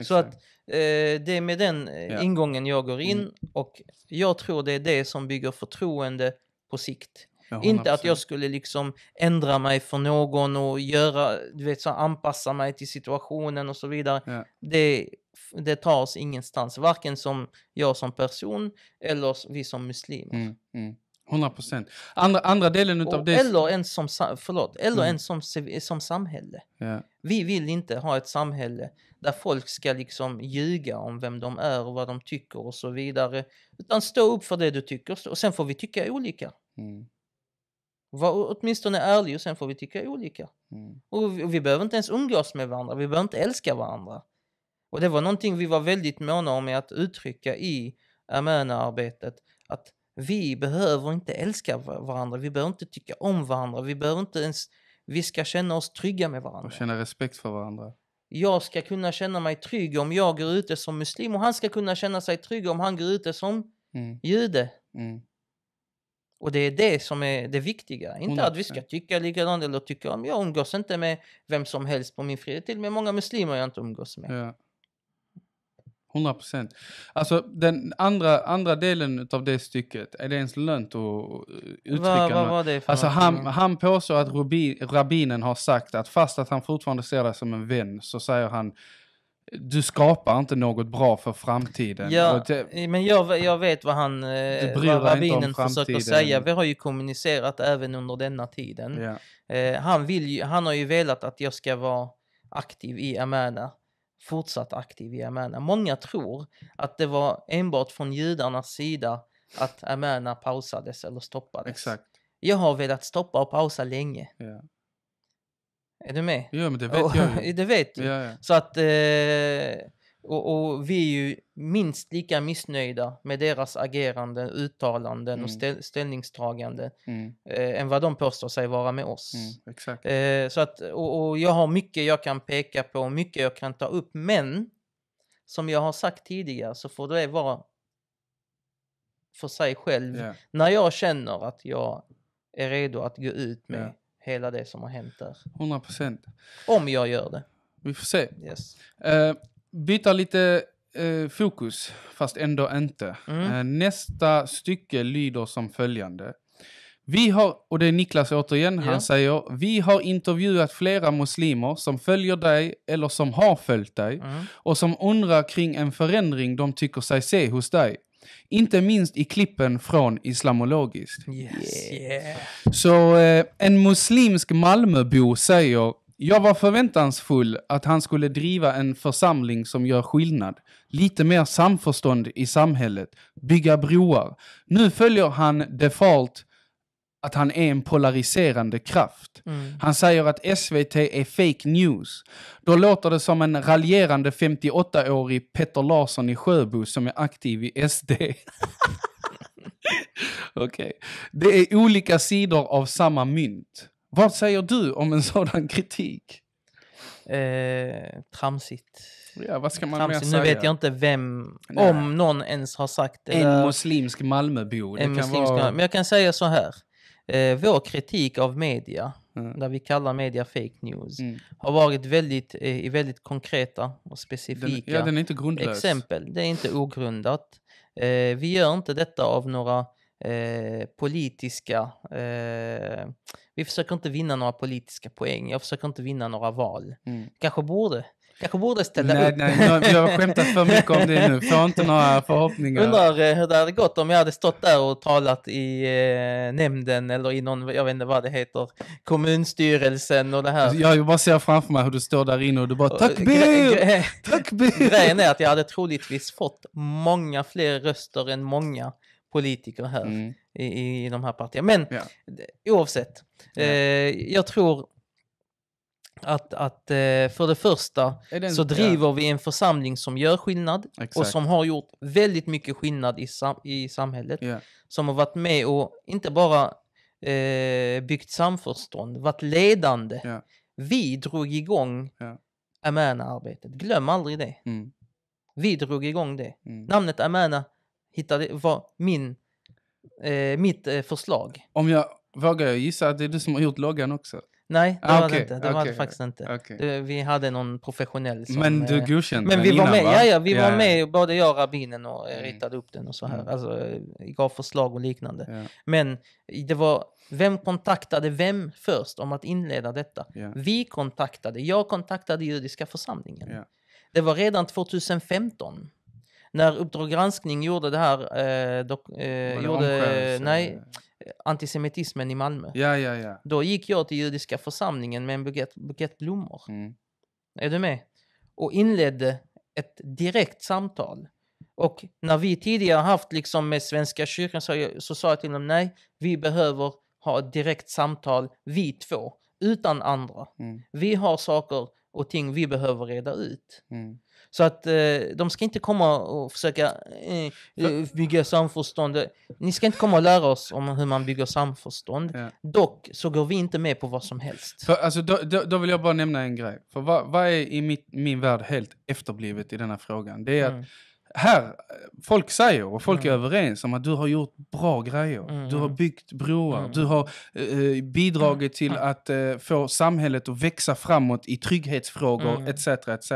Exakt. Så att eh, det är med den eh, ja. ingången jag går in mm. och jag tror det är det som bygger förtroende på sikt. Ja, inte att jag skulle liksom ändra mig för någon och göra, du vet, så anpassa mig till situationen och så vidare. Ja. Det, det tas ingenstans, varken som jag som person eller vi som muslimer. Mm, mm. 100 procent. Andra, andra delen utav och, det... Eller ens som, förlåt, eller mm. ens som, som samhälle. Yeah. Vi vill inte ha ett samhälle där folk ska liksom ljuga om vem de är och vad de tycker och så vidare. Utan stå upp för det du tycker och sen får vi tycka olika. Mm. Var åtminstone ärlig och sen får vi tycka olika. Mm. Och, vi, och vi behöver inte ens umgås med varandra, vi behöver inte älska varandra. Och det var någonting vi var väldigt måna om att uttrycka i Amena-arbetet. Att vi behöver inte älska varandra, vi behöver inte tycka om varandra, vi behöver inte ens... Vi ska känna oss trygga med varandra. Och känna respekt för varandra. Jag ska kunna känna mig trygg om jag går ute som muslim och han ska kunna känna sig trygg om han går ute som mm. jude. Mm. Och det är det som är det viktiga. Inte att vi ska tycka likadant eller tycka om. Jag umgås inte med vem som helst på min fritid. Till och med många muslimer jag inte umgås med. Ja. 100 procent. Alltså den andra, andra delen av det stycket, är det ens lönt att eh, uttrycka va, va, va det Alltså han, mm. han påstår att rabbinen har sagt att fast att han fortfarande ser dig som en vän så säger han du skapar inte något bra för framtiden. Ja, det, men jag, jag vet vad han, eh, vad rabbinen försöker säga. Vi har ju kommunicerat även under denna tiden. Yeah. Eh, han, vill ju, han har ju velat att jag ska vara aktiv i Amana. Fortsatt aktiv i Amana. Många tror att det var enbart från judarnas sida att Amana pausades eller stoppades. Exakt. Jag har velat stoppa och pausa länge. Yeah. Är du med? Ja, men det vet jag ju. [LAUGHS] det vet du. Ja, ja. Så att... Eh, och, och, vi är ju minst lika missnöjda med deras agerande, uttalanden mm. och ställ, ställningstagande mm. eh, än vad de påstår sig vara med oss. Mm, eh, så att, och, och, jag har mycket jag kan peka på och mycket jag kan ta upp, men som jag har sagt tidigare så får det vara för sig själv. Yeah. När jag känner att jag är redo att gå ut med yeah hela det som har hänt där. 100 procent. Om jag gör det. Vi får se. Yes. Uh, byta lite uh, fokus, fast ändå inte. Mm. Uh, nästa stycke lyder som följande. Vi har, och det är Niklas återigen, han ja. säger vi har intervjuat flera muslimer som följer dig eller som har följt dig mm. och som undrar kring en förändring de tycker sig se hos dig. Inte minst i klippen från Islamologiskt. Yes. Yeah. Så eh, en muslimsk Malmöbo säger jag var förväntansfull att han skulle driva en församling som gör skillnad. Lite mer samförstånd i samhället. Bygga broar. Nu följer han default att han är en polariserande kraft. Mm. Han säger att SVT är fake news. Då låter det som en raljerande 58-årig Petter Larsson i Sjöbo som är aktiv i SD. [LAUGHS] Okay. Det är olika sidor av samma mynt. Vad säger du om en sådan kritik? Eh, tramsigt. Ja, vad ska man tramsigt. Nu vet jag inte vem, Nej. om någon ens har sagt det. En muslimsk Malmöbo. en muslimsk vara... Men jag kan säga så här eh, vår kritik av media, mm. där vi kallar media fake news, mm. har varit väldigt, eh, väldigt konkreta och specifika den, ja, den är inte exempel. Det är inte ogrundat. Eh, vi gör inte detta av några Eh, politiska... Eh, vi försöker inte vinna några politiska poäng. Jag försöker inte vinna några val. Mm. Kanske borde kanske borde ställa nej, upp. Nej, nej, jag har skämtat för mycket om det nu. Får inte några förhoppningar. Undrar eh, hur det hade gått om jag hade stått där och talat i eh, nämnden eller i någon, jag vet inte vad det heter, kommunstyrelsen och det här. Jag bara ser framför mig hur du står där inne och du bara tack Bill! [LAUGHS] Tack Bill! Grejen är att jag hade troligtvis fått många fler röster än många politiker här mm. i, i de här partierna. Men ja. oavsett, ja. Eh, jag tror att, att eh, för det första den, så driver ja. vi en församling som gör skillnad Exakt. och som har gjort väldigt mycket skillnad i, sam i samhället. Yeah. Som har varit med och inte bara eh, byggt samförstånd, varit ledande. Yeah. Vi drog igång yeah. Amana-arbetet, glöm aldrig det. Mm. Vi drog igång det. Mm. Namnet Amana hittade, var min, eh, mitt eh, förslag. Om jag, vågar jag gissa att det är du som har gjort loggan också? Nej, det ah, var okay. det inte. Det okay. var det faktiskt inte. Okay. Det, vi hade någon professionell som, Men du eh, godkände Men vi var innan, med, va? ja, vi yeah. var med, både jag, och rabbinen och eh, mm. ritade upp den och så här. Mm. Alltså, eh, gav förslag och liknande. Yeah. Men det var, vem kontaktade vem först om att inleda detta? Yeah. Vi kontaktade, jag kontaktade judiska församlingen. Yeah. Det var redan 2015 när Uppdrag granskning gjorde det här... Eh, dock, eh, gjorde, nej, antisemitismen i Malmö. Ja, ja, ja. Då gick jag till judiska församlingen med en bukett, bukett blommor. Mm. Är du med? Och inledde ett direkt samtal. Och när vi tidigare haft liksom med Svenska kyrkan så, så sa jag till dem nej, vi behöver ha ett direkt samtal, vi två, utan andra. Mm. Vi har saker och ting vi behöver reda ut. Mm. Så att eh, de ska inte komma och försöka eh, eh, bygga samförstånd. Ni ska inte komma och lära oss om hur man bygger samförstånd. Ja. Dock så går vi inte med på vad som helst. För, alltså, då, då, då, vill jag bara nämna en grej. För vad, vad är i mitt, min värld helt efterblivet i denna frågan? Det är mm. att här, folk säger och folk mm. är överens om att du har gjort bra grejer. Mm. Du har mm. byggt broar. Mm. Du har eh, eh bidragit till mm. att eh, få samhället att växa framåt i trygghetsfrågor etc. Mm. etc.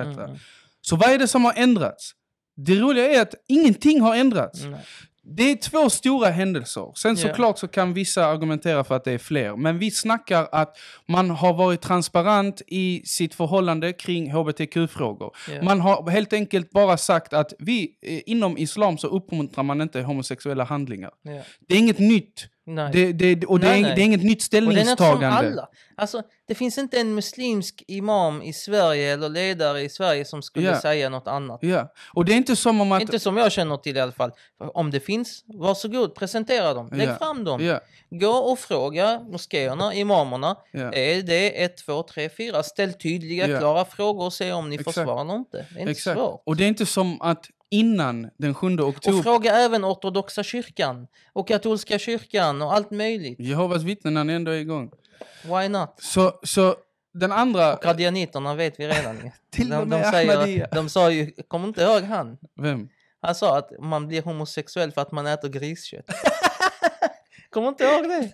Så vad är det som har ändrats? Det roliga är att ingenting har ändrats. Nej. Det är två stora händelser. Sen yeah. såklart så kan vissa argumentera för att det är fler. Men vi snackar att man har varit transparent i sitt förhållande kring hbtq-frågor. Yeah. Man har helt enkelt bara sagt att vi, eh, inom islam så uppmuntrar man inte homosexuella handlingar. Yeah. Det är inget nytt. Nej. Det, det, och det, nej, är, nej. det är inget nytt ställningstagande. Och det är alla. Alltså, det finns inte en muslimsk imam i Sverige eller ledare i Sverige som skulle yeah. säga något annat. Yeah. Och det är inte som om att... Inte som jag känner till i alla fall. Om det finns, varsågod, presentera dem. Lägg yeah. fram dem. Yeah. Gå och fråga moskéerna, imamerna. Yeah. Är det ett, två, tre, fyra? Ställ tydliga, klara frågor och se om ni Exakt. försvarar något. Det är inte Exakt. svårt. Och det är inte som att innan den 7 oktober. Och fråga även ortodoxa kyrkan och katolska kyrkan och allt möjligt. Jehovas vittnen när ni ändå igång. Why not? Så, så den andra... Och radianiterna vet vi redan. [LAUGHS] Till de, de, säger, de sa ju, kommer inte ihåg han? Vem? Han sa att man blir homosexuell för att man äter griskött. [LAUGHS] kommer inte ihåg det?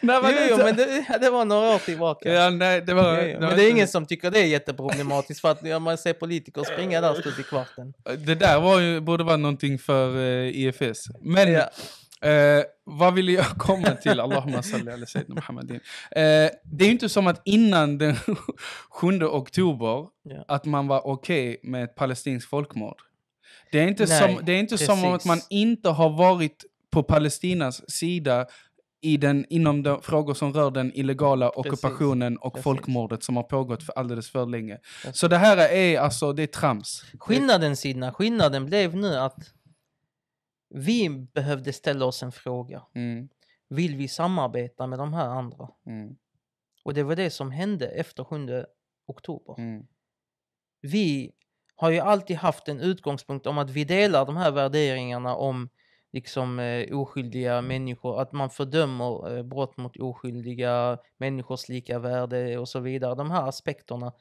nej, men, jo, jo, men det, det, var några år tillbaka. Ja, nej, det var, jo, jo. Men det är ingen som tycker det är jätteproblematiskt för att om man ser politiker springa där stort i kvarten. Det där var ju, borde vara någonting för eh, IFS. Men ja. eh, vad ville jag komma till? Allahumma salli ala sayyidina Muhammadin. Eh, det är ju inte som att innan den 7 [LAUGHS] oktober ja. att man var okej okay med ett palestinskt folkmord. Det är inte, Nej, som, det är inte som att man inte har varit på Palestinas sida i den, inom de frågor som rör den illegala ockupationen och Precis. folkmordet som har pågått för alldeles för länge. Precis. Så det här är alltså, det är trams. Skillnaden Sidna, skillnaden blev nu att vi behövde ställa oss en fråga. Mm. Vill vi samarbeta med de här andra? Mm. Och det var det som hände efter 7 oktober. Mm. Vi har ju alltid haft en utgångspunkt om att vi delar de här värderingarna om liksom eh, oskyldiga mm. människor, att man fördömer eh, brott mot oskyldiga, människors lika värde och så vidare. De här aspekterna,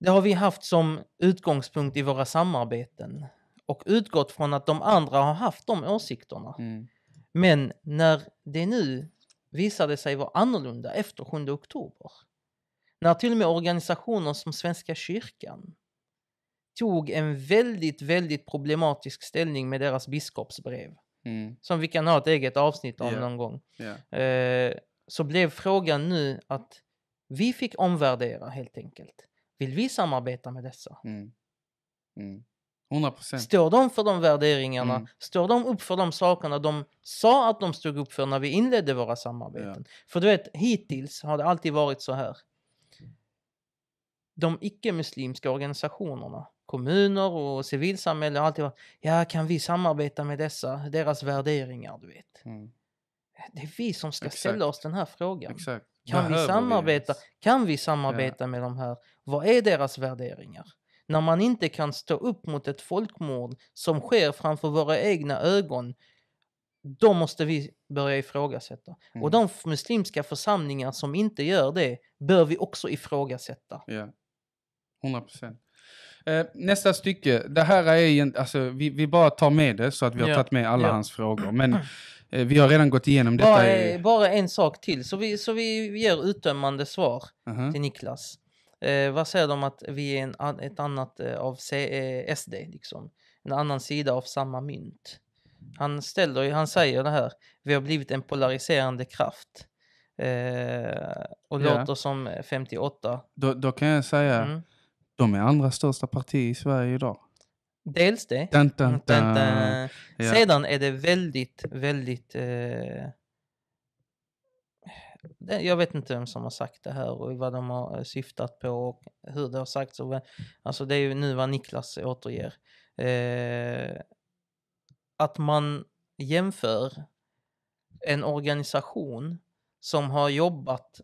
det har vi haft som utgångspunkt i våra samarbeten och utgått från att de andra har haft de åsikterna. Mm. Men när det nu visade sig vara annorlunda efter 7 oktober, när till och med organisationer som Svenska kyrkan tog en väldigt, väldigt problematisk ställning med deras biskopsbrev. Mm. Som vi kan ha ett eget avsnitt om yeah. någon gång. Yeah. så blev frågan nu att vi fick omvärdera helt enkelt. Vill vi samarbeta med dessa? Mm. Mm. 100%. Står de för de värderingarna? Mm. Står de upp för de sakerna de sa att de stod upp för när vi inledde våra samarbeten? Ja. För du vet, hittills har det alltid varit så här. De icke-muslimska organisationerna kommuner och civilsamhälle har alltid varit, ja kan vi samarbeta med dessa, deras värderingar du vet. Mm. Det är vi som ska Exakt. ställa oss den här frågan. Exakt. Kan vi samarbeta, vi kan vi samarbeta ja. med de här? Vad är deras värderingar? När man inte kan stå upp mot ett folkmord som sker framför våra egna ögon, då måste vi börja ifrågasätta. Mm. Och de muslimska församlingar som inte gör det bör vi också ifrågasätta. Ja, 100 procent. Eh, nästa stycke. Det här är en, alltså, vi, vi bara tar med det så att vi har ja. tagit med alla ja. hans frågor. Men eh, vi har redan gått igenom detta. Bara, bara en sak till. Så vi, så vi ger utdömande svar uh -huh. till Niklas. Eh, vad säger de om att vi är en, ett annat eh, av C, eh, SD, liksom? En annan sida av samma mynt. Han ställer han säger det här. Vi har blivit en polariserande kraft. och yeah. låter som 58. Då, då kan jag säga. Mm de är andra största parti i Sverige idag. Dels det. Dun, dun, dun. Ja. Sedan är det väldigt, väldigt... Eh, jag vet inte vem som har sagt det här och vad de har eh, syftat på och hur det har sagts. alltså det är ju nu vad Niklas återger. Eh, att man jämför en organisation som har jobbat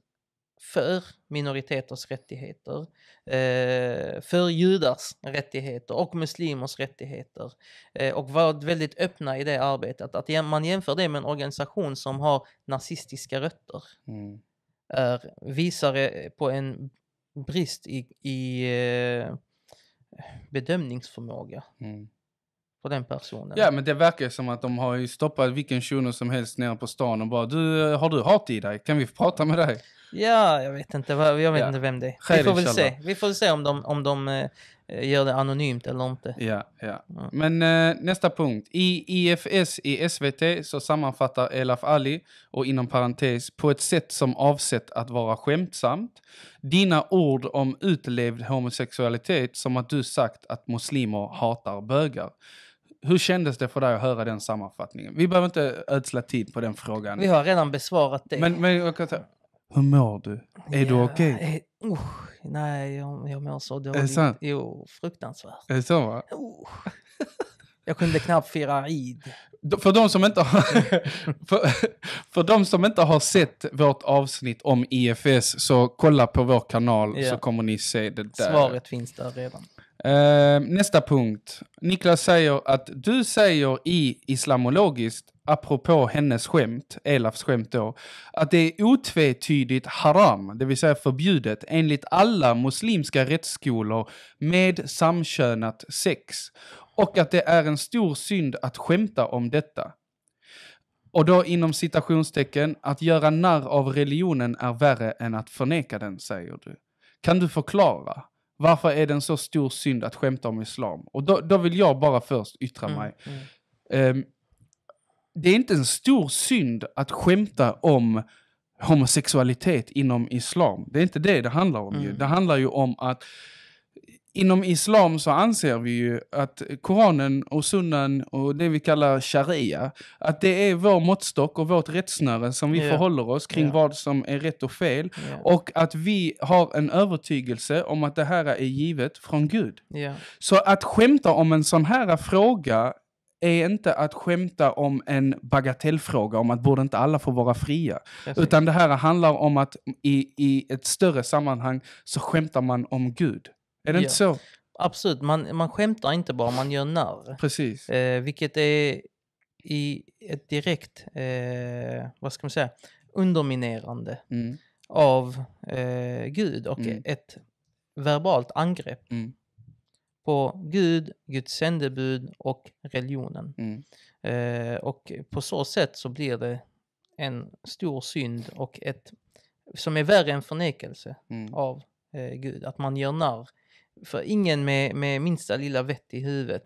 för minoriteters rättigheter, eh, för judars rättigheter och muslimers rättigheter eh, och varit väldigt öppna i det arbetet. Att man jämför det med en organisation som har nazistiska rötter mm. är, visar eh, på en brist i, i bedömningsförmåga. Mm. På den personen. Ja men det verkar som att de har stoppat vilken shuno som helst nere på stan och bara du, har du hat i dig? Kan vi prata med dig? Ja, jag vet inte, jag vet ja. inte vem det är. Vi får väl se, vi får se om de, om de eh, gör det anonymt eller inte. Ja, ja. Men eh, nästa punkt. I IFS i SVT så sammanfattar Elaf Ali, och inom parentes, på ett sätt som avsett att vara skämtsamt, dina ord om utlevd homosexualitet som att du sagt att muslimer hatar bögar. Hur kändes det för dig att höra den sammanfattningen? Vi behöver inte ödsla tid på den frågan. Vi har redan besvarat det. Men, men hur mår du? Är ja, du okej? Okay? Eh, uh, nej, jag, jag mår så dåligt. Är det sant? Jo, fruktansvärt. Är det så? Va? Uh. [LAUGHS] Jag kunde knappt fira Eid. För de, som inte har, [LAUGHS] för, för de som inte har sett vårt avsnitt om IFS, så kolla på vår kanal yeah. så kommer ni se det där. Svaret finns där redan. Uh, nästa punkt. Niklas säger att du säger i Islamologiskt apropå hennes skämt, Elafs skämt då, att det är otvetydigt haram, det vill säga förbjudet, enligt alla muslimska rättsskolor med samkönat sex. Och att det är en stor synd att skämta om detta. Och då inom citationstecken, att göra narr av religionen är värre än att förneka den, säger du. Kan du förklara? Varför är det en så stor synd att skämta om islam? Och då, då vill jag bara först yttra mm, mig. Mm, mm. Um, det är inte en stor synd att skämta om homosexualitet inom islam. Det är inte det det handlar om. Mm. Ju. Det handlar ju om att inom islam så anser vi ju att Koranen och sunnan och det vi kallar sharia, att det är vår måttstock och vårt rättsnöre som vi yeah. förhåller oss kring yeah. vad som är rätt och fel. Yeah. Och att vi har en övertygelse om att det här är givet från Gud. Så att skämta om en sån här fråga är inte att skämta om en bagatellfråga, om att borde inte alla få vara fria. Utan det här handlar om att i, i ett större sammanhang så skämtar man om Gud. Är det ja. inte så? Absolut, man, man skämtar inte bara, man gör narr. Precis. Eh, vilket är i ett direkt, eh, vad ska man säga, underminerande mm. av eh, Gud och mm. ett verbalt angrepp. Mm på Gud, Guds sändebud och religionen. Mm. Eh, och på så sätt så blir det en stor synd och ett, som är värre än förnekelse mm. av eh, Gud, att man gör narr. För ingen med, med minsta lilla vett i huvudet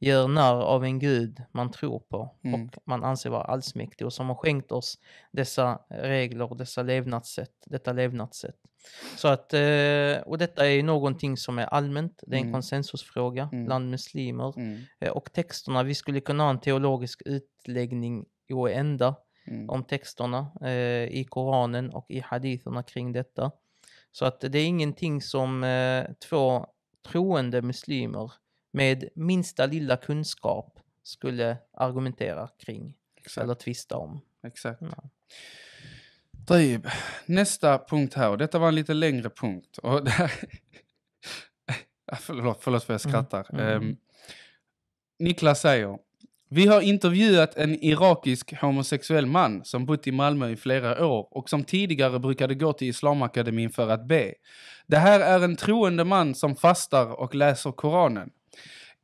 gör narr av en gud man tror på mm. och man anser vara allsmäktig och som har skänkt oss dessa regler, dessa levnadssätt, detta levnadssätt. Så att, eh, och detta är någonting som är allmänt, det är en mm. konsensusfråga mm. bland muslimer. Mm. Eh, och texterna, vi skulle kunna ha en teologisk utläggning i ända mm. om texterna eh, i Koranen och i haditherna kring detta. Så att det är ingenting som två troende muslimer med minsta lilla kunskap skulle argumentera kring Exakt. eller tvista om. Exakt. Ja. Drib. Nästa punkt här, och detta var en lite längre punkt. Och där... [LAUGHS] Ah, förlåt, förlåt för jag mm, skrattar. Mm. Mm. Um, Niklas säger, vi har intervjuat en irakisk homosexuell man som bott i Malmö i flera år och som tidigare brukade gå till Islamakademin för att be. Det här är en troende man som fastar och läser Koranen.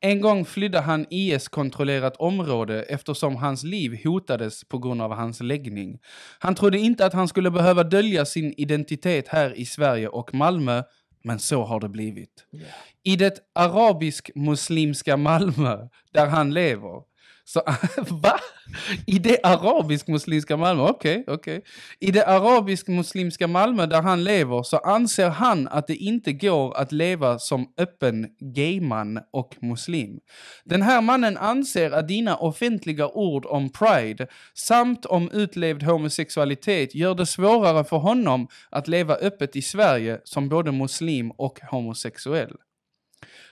En gång flydde han IS-kontrollerat område eftersom hans liv hotades på grund av hans läggning. Han trodde inte att han skulle behöva dölja sin identitet här i Sverige och Malmö, men så har det blivit. Yeah. I det arabisk-muslimska Malmö, där han lever, så [LAUGHS] va? I det arabisk-muslimska Malmö? Okej, okay, okej. Okay. I det arabisk-muslimska Malmö där han lever så anser han att det inte går att leva som öppen gayman och muslim. Den här mannen anser att dina offentliga ord om pride samt om utlevd homosexualitet gör det svårare för honom att leva öppet i Sverige som både muslim och homosexuell.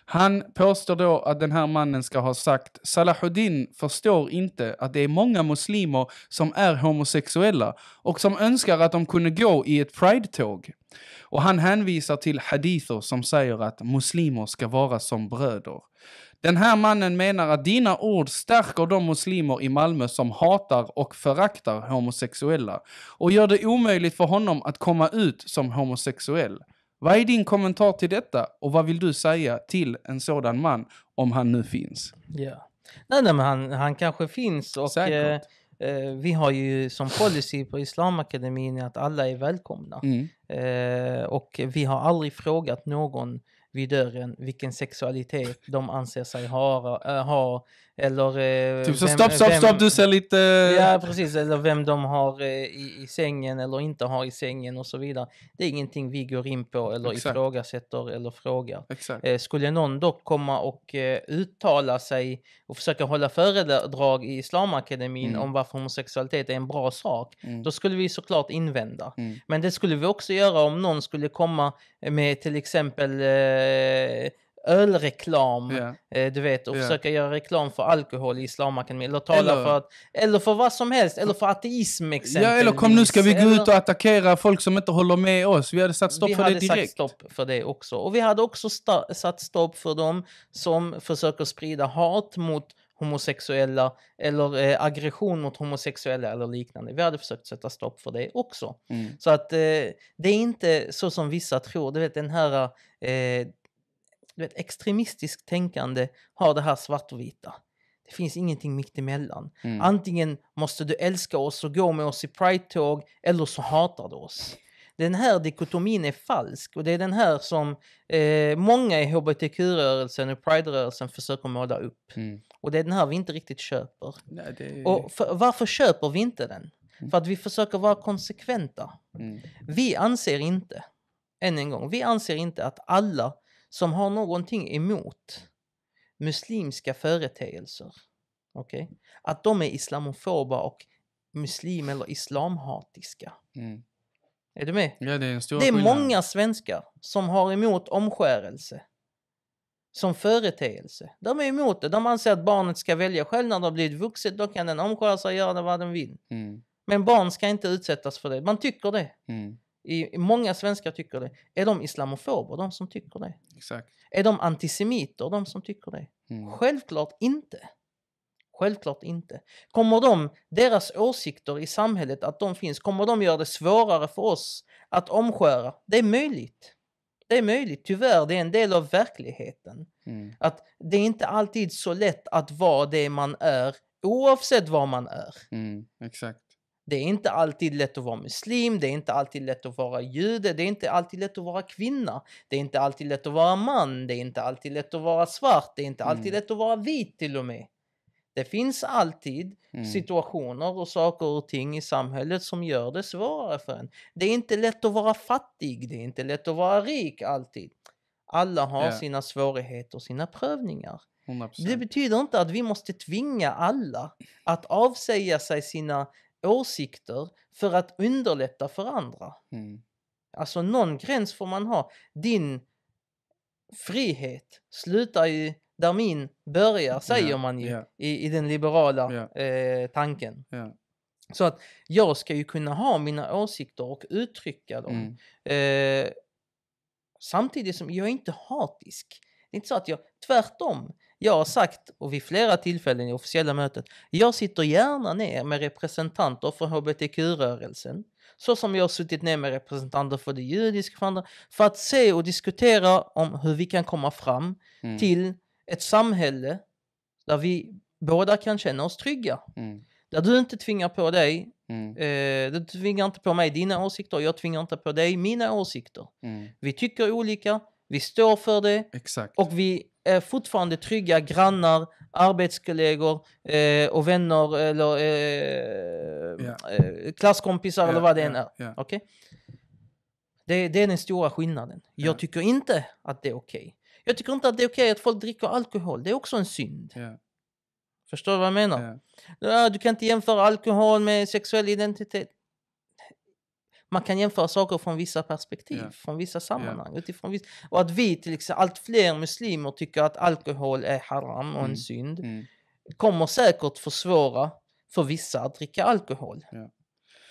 Han påstår då att den här mannen ska ha sagt Salahuddin förstår inte att det är många muslimer som är homosexuella och som önskar att de kunde gå i ett pride-tåg. Och han hänvisar till hadither som säger att muslimer ska vara som bröder. Den här mannen menar att dina ord stärker de muslimer i Malmö som hatar och föraktar homosexuella och gör det omöjligt för honom att komma ut som homosexuell. Vad är din kommentar till detta och vad vill du säga till en sådan man om han nu finns? Ja. Nej, nej men han, han kanske finns och eh, eh, vi har ju som policy på Islamakademin att alla är välkomna. Mm. Eh, och vi har aldrig frågat någon vid dörren vilken sexualitet de anser sig ha, ha eller... Eh, typ så vem, stopp, stopp, vem, stopp, du ser lite... Ja, precis. Eller vem de har eh, i, i, sängen eller inte har i sängen och så vidare. Det är ingenting vi går in på eller Exakt. ifrågasätter eller frågar. Eh, skulle någon dock komma och eh, uttala sig och försöka hålla föredrag i Islamakademin mm. om varför homosexualitet är en bra sak, mm. då skulle vi såklart invända. Mm. Men det skulle vi också göra om någon skulle komma med till exempel eh, ölreklam, yeah. du vet, och yeah. försöka göra reklam för alkohol i islamakademin. Eller eller... för eller för vad som helst, eller för ateism exempelvis. Ja, eller kom nu ska vi gå ut och attackera folk som inte håller med oss. Vi hade satt stopp vi för det direkt. Vi hade satt stopp för det också. Och vi hade också satt stopp för dem som försöker sprida hat mot homosexuella eller eh, aggression mot homosexuella eller liknande. Vi hade försökt sätta stopp för det också. Mm. Så att eh, det är inte så som vissa tror, du vet den här eh, du vet, extremistiskt tänkande har det här svart och vita. Det finns ingenting mittemellan. Mm. Antingen måste du älska oss och gå med oss i Pride-tåg eller så hatar du oss. Den här dikotomin är falsk och det är den här som eh, många i hbtq-rörelsen och Pride-rörelsen försöker måla upp. Mm. Och det är den här vi inte riktigt köper. Nej, är... Och för, varför köper vi inte den? Mm. För att vi försöker vara konsekventa. Mm. Vi anser inte, än en gång, vi anser inte att alla som har någonting emot muslimska företeelser. Okay? Att de är islamofoba och muslim eller islamhatiska. Mm. Är du med? Ja, det är, en stor det är många svenskar som har emot omskärelse som företeelse. De är emot det. De anser att barnet ska välja själv när det har blivit vuxet. Då kan den omskära sig och göra vad den vill. Mm. Men barn ska inte utsättas för det. Man tycker det. Mm i, många svenskar tycker det. Är de islamofober, de som tycker det? Exakt. Är de antisemiter, de som tycker det? Mm. Självklart inte. Självklart inte. Kommer de, deras åsikter i samhället, att de finns, kommer de göra det svårare för oss att omskära? Det är möjligt. Det är möjligt, tyvärr. Det är en del av verkligheten. Mm. Att Det är inte alltid så lätt att vara det man är oavsett vad man är. Mm, exakt. Det är inte alltid lätt att vara muslim, det är inte alltid lätt att vara jude, det är inte alltid lätt att vara kvinna, det är inte alltid lätt att vara man, det är inte alltid lätt att vara svart, det är inte alltid mm. lätt att vara vit till och med. Det finns alltid mm. situationer och saker och ting i samhället som gör det svårare för en. Det är inte lätt att vara fattig, det är inte lätt att vara rik alltid. Alla har yeah. sina svårigheter och sina prövningar. 100%. Det betyder inte att vi måste tvinga alla att avsäga sig sina åsikter för att underlätta för andra. Mm. Alltså någon gräns får man ha. Din frihet slutar ju där min börjar, säger yeah, man ju yeah. i, i den liberala yeah. eh, tanken. Så att jag ska ju kunna ha mina åsikter och uttrycka dem. Mm. Eh, samtidigt som jag är inte hatisk. Det är inte så att jag, tvärtom. Jag har sagt, och vid flera tillfällen i officiella mötet, jag sitter gärna ner med representanter för hbtq-rörelsen, så som jag har suttit ner med representanter för det judiska, för, andra, för att se och diskutera om hur vi kan komma fram mm. till ett samhälle där vi båda kan känna oss trygga. Mm. Där du inte tvingar på dig, mm. eh, du tvingar inte på mig dina åsikter, jag tvingar inte på dig mina åsikter. Mm. Vi tycker olika, vi står för det Exakt. och vi är fortfarande trygga grannar, arbetskollegor eh, och vänner eller eh, yeah. klasskompisar yeah, eller vad det än yeah, är. Okay? Det, det, är den stora skillnaden. Jag tycker inte att det är okej. Okay. Jag tycker inte att det är okej okay att folk dricker alkohol. Det är också en synd. Förstår du vad jag menar? Du kan inte jämföra alkohol med sexuell identitet man kan jämföra saker från vissa perspektiv, yeah. från vissa sammanhang. Yeah. viss, och att vi, till exempel, allt fler muslimer tycker att alkohol är haram och en mm. synd mm. kommer säkert försvåra för vissa att dricka alkohol. Yeah.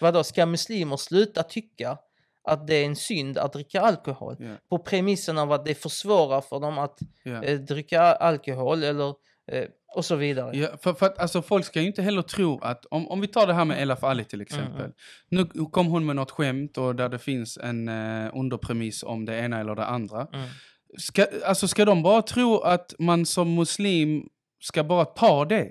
Vadå, ska muslimer sluta tycka att det är en synd att dricka alkohol? Yeah. På premissen av att det försvårar för dem att eh, dricka alkohol eller Eh, och så vidare. Ja, för, för att, alltså, folk ska ju inte heller tro att, om, om vi tar det här med Elaf Ali till exempel. Mm. mm. Nu kom hon med något skämt och där det finns en eh, underpremiss om det ena eller det andra. Mm. Ska, alltså, ska de bara tro att man som muslim ska bara ta det?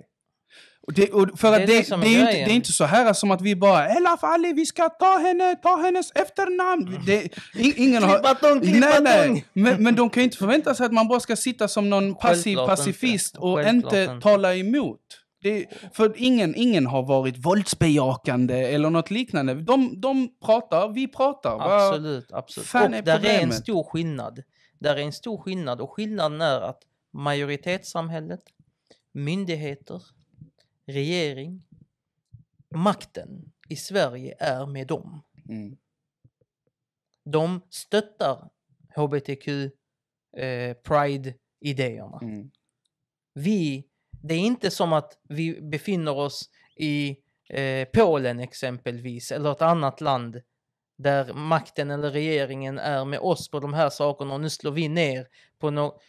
det, och för det, är, det, det, är, inte, det är inte så här som att vi bara Elaf Ali, vi ska ta henne, ta hennes efternamn. Det, in, ingen har... Klippatong, klippatong. Nej, nej. Men, men de kan inte förvänta sig att man bara ska sitta som någon passiv pacifist och inte tala emot. Det, för ingen, ingen har varit våldsbejakande eller något liknande. De, de pratar, vi pratar. Absolut, absolut. Fan och där problemet? är en stor skillnad. Där är en stor skillnad och skillnaden är att majoritetssamhället, myndigheter, regering, makten i Sverige är med dem. Mm. De stöttar hbtq, eh, pride-idéerna. Mm. Vi, det är inte som att vi befinner oss i eh, Polen exempelvis eller ett annat land där makten eller regeringen är med oss på de här sakerna och nu slår vi ner på något.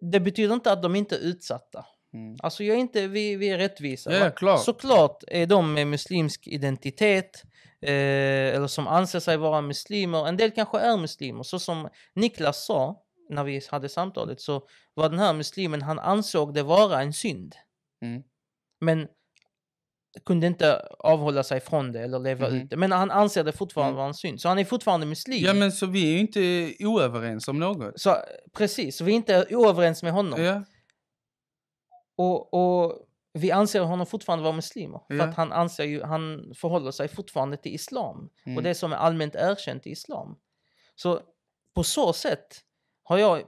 Det betyder inte att de inte är utsatta. Mm. Alltså jag är inte, vi, vi är rättvisa. Ja, va? Såklart är de med muslimsk identitet, eh, eller som anser sig vara muslimer, en del kanske är muslimer. Så som Niklas sa när vi hade samtalet så var den här muslimen, han ansåg det vara en synd. Mm. Men kunde inte avhålla sig från det eller leva mm. ut det. Men han anser det fortfarande mm. vara en synd. Så han är fortfarande muslim. Ja, men så vi är ju inte oöverens om något. Så, precis, så vi är inte oöverens med honom. Ja. Och, och vi anser honom fortfarande vara muslimer. För att han, anser ju, han förhåller sig fortfarande till islam. Mm. Och det som är allmänt erkänt i islam. Så på så sätt har jag...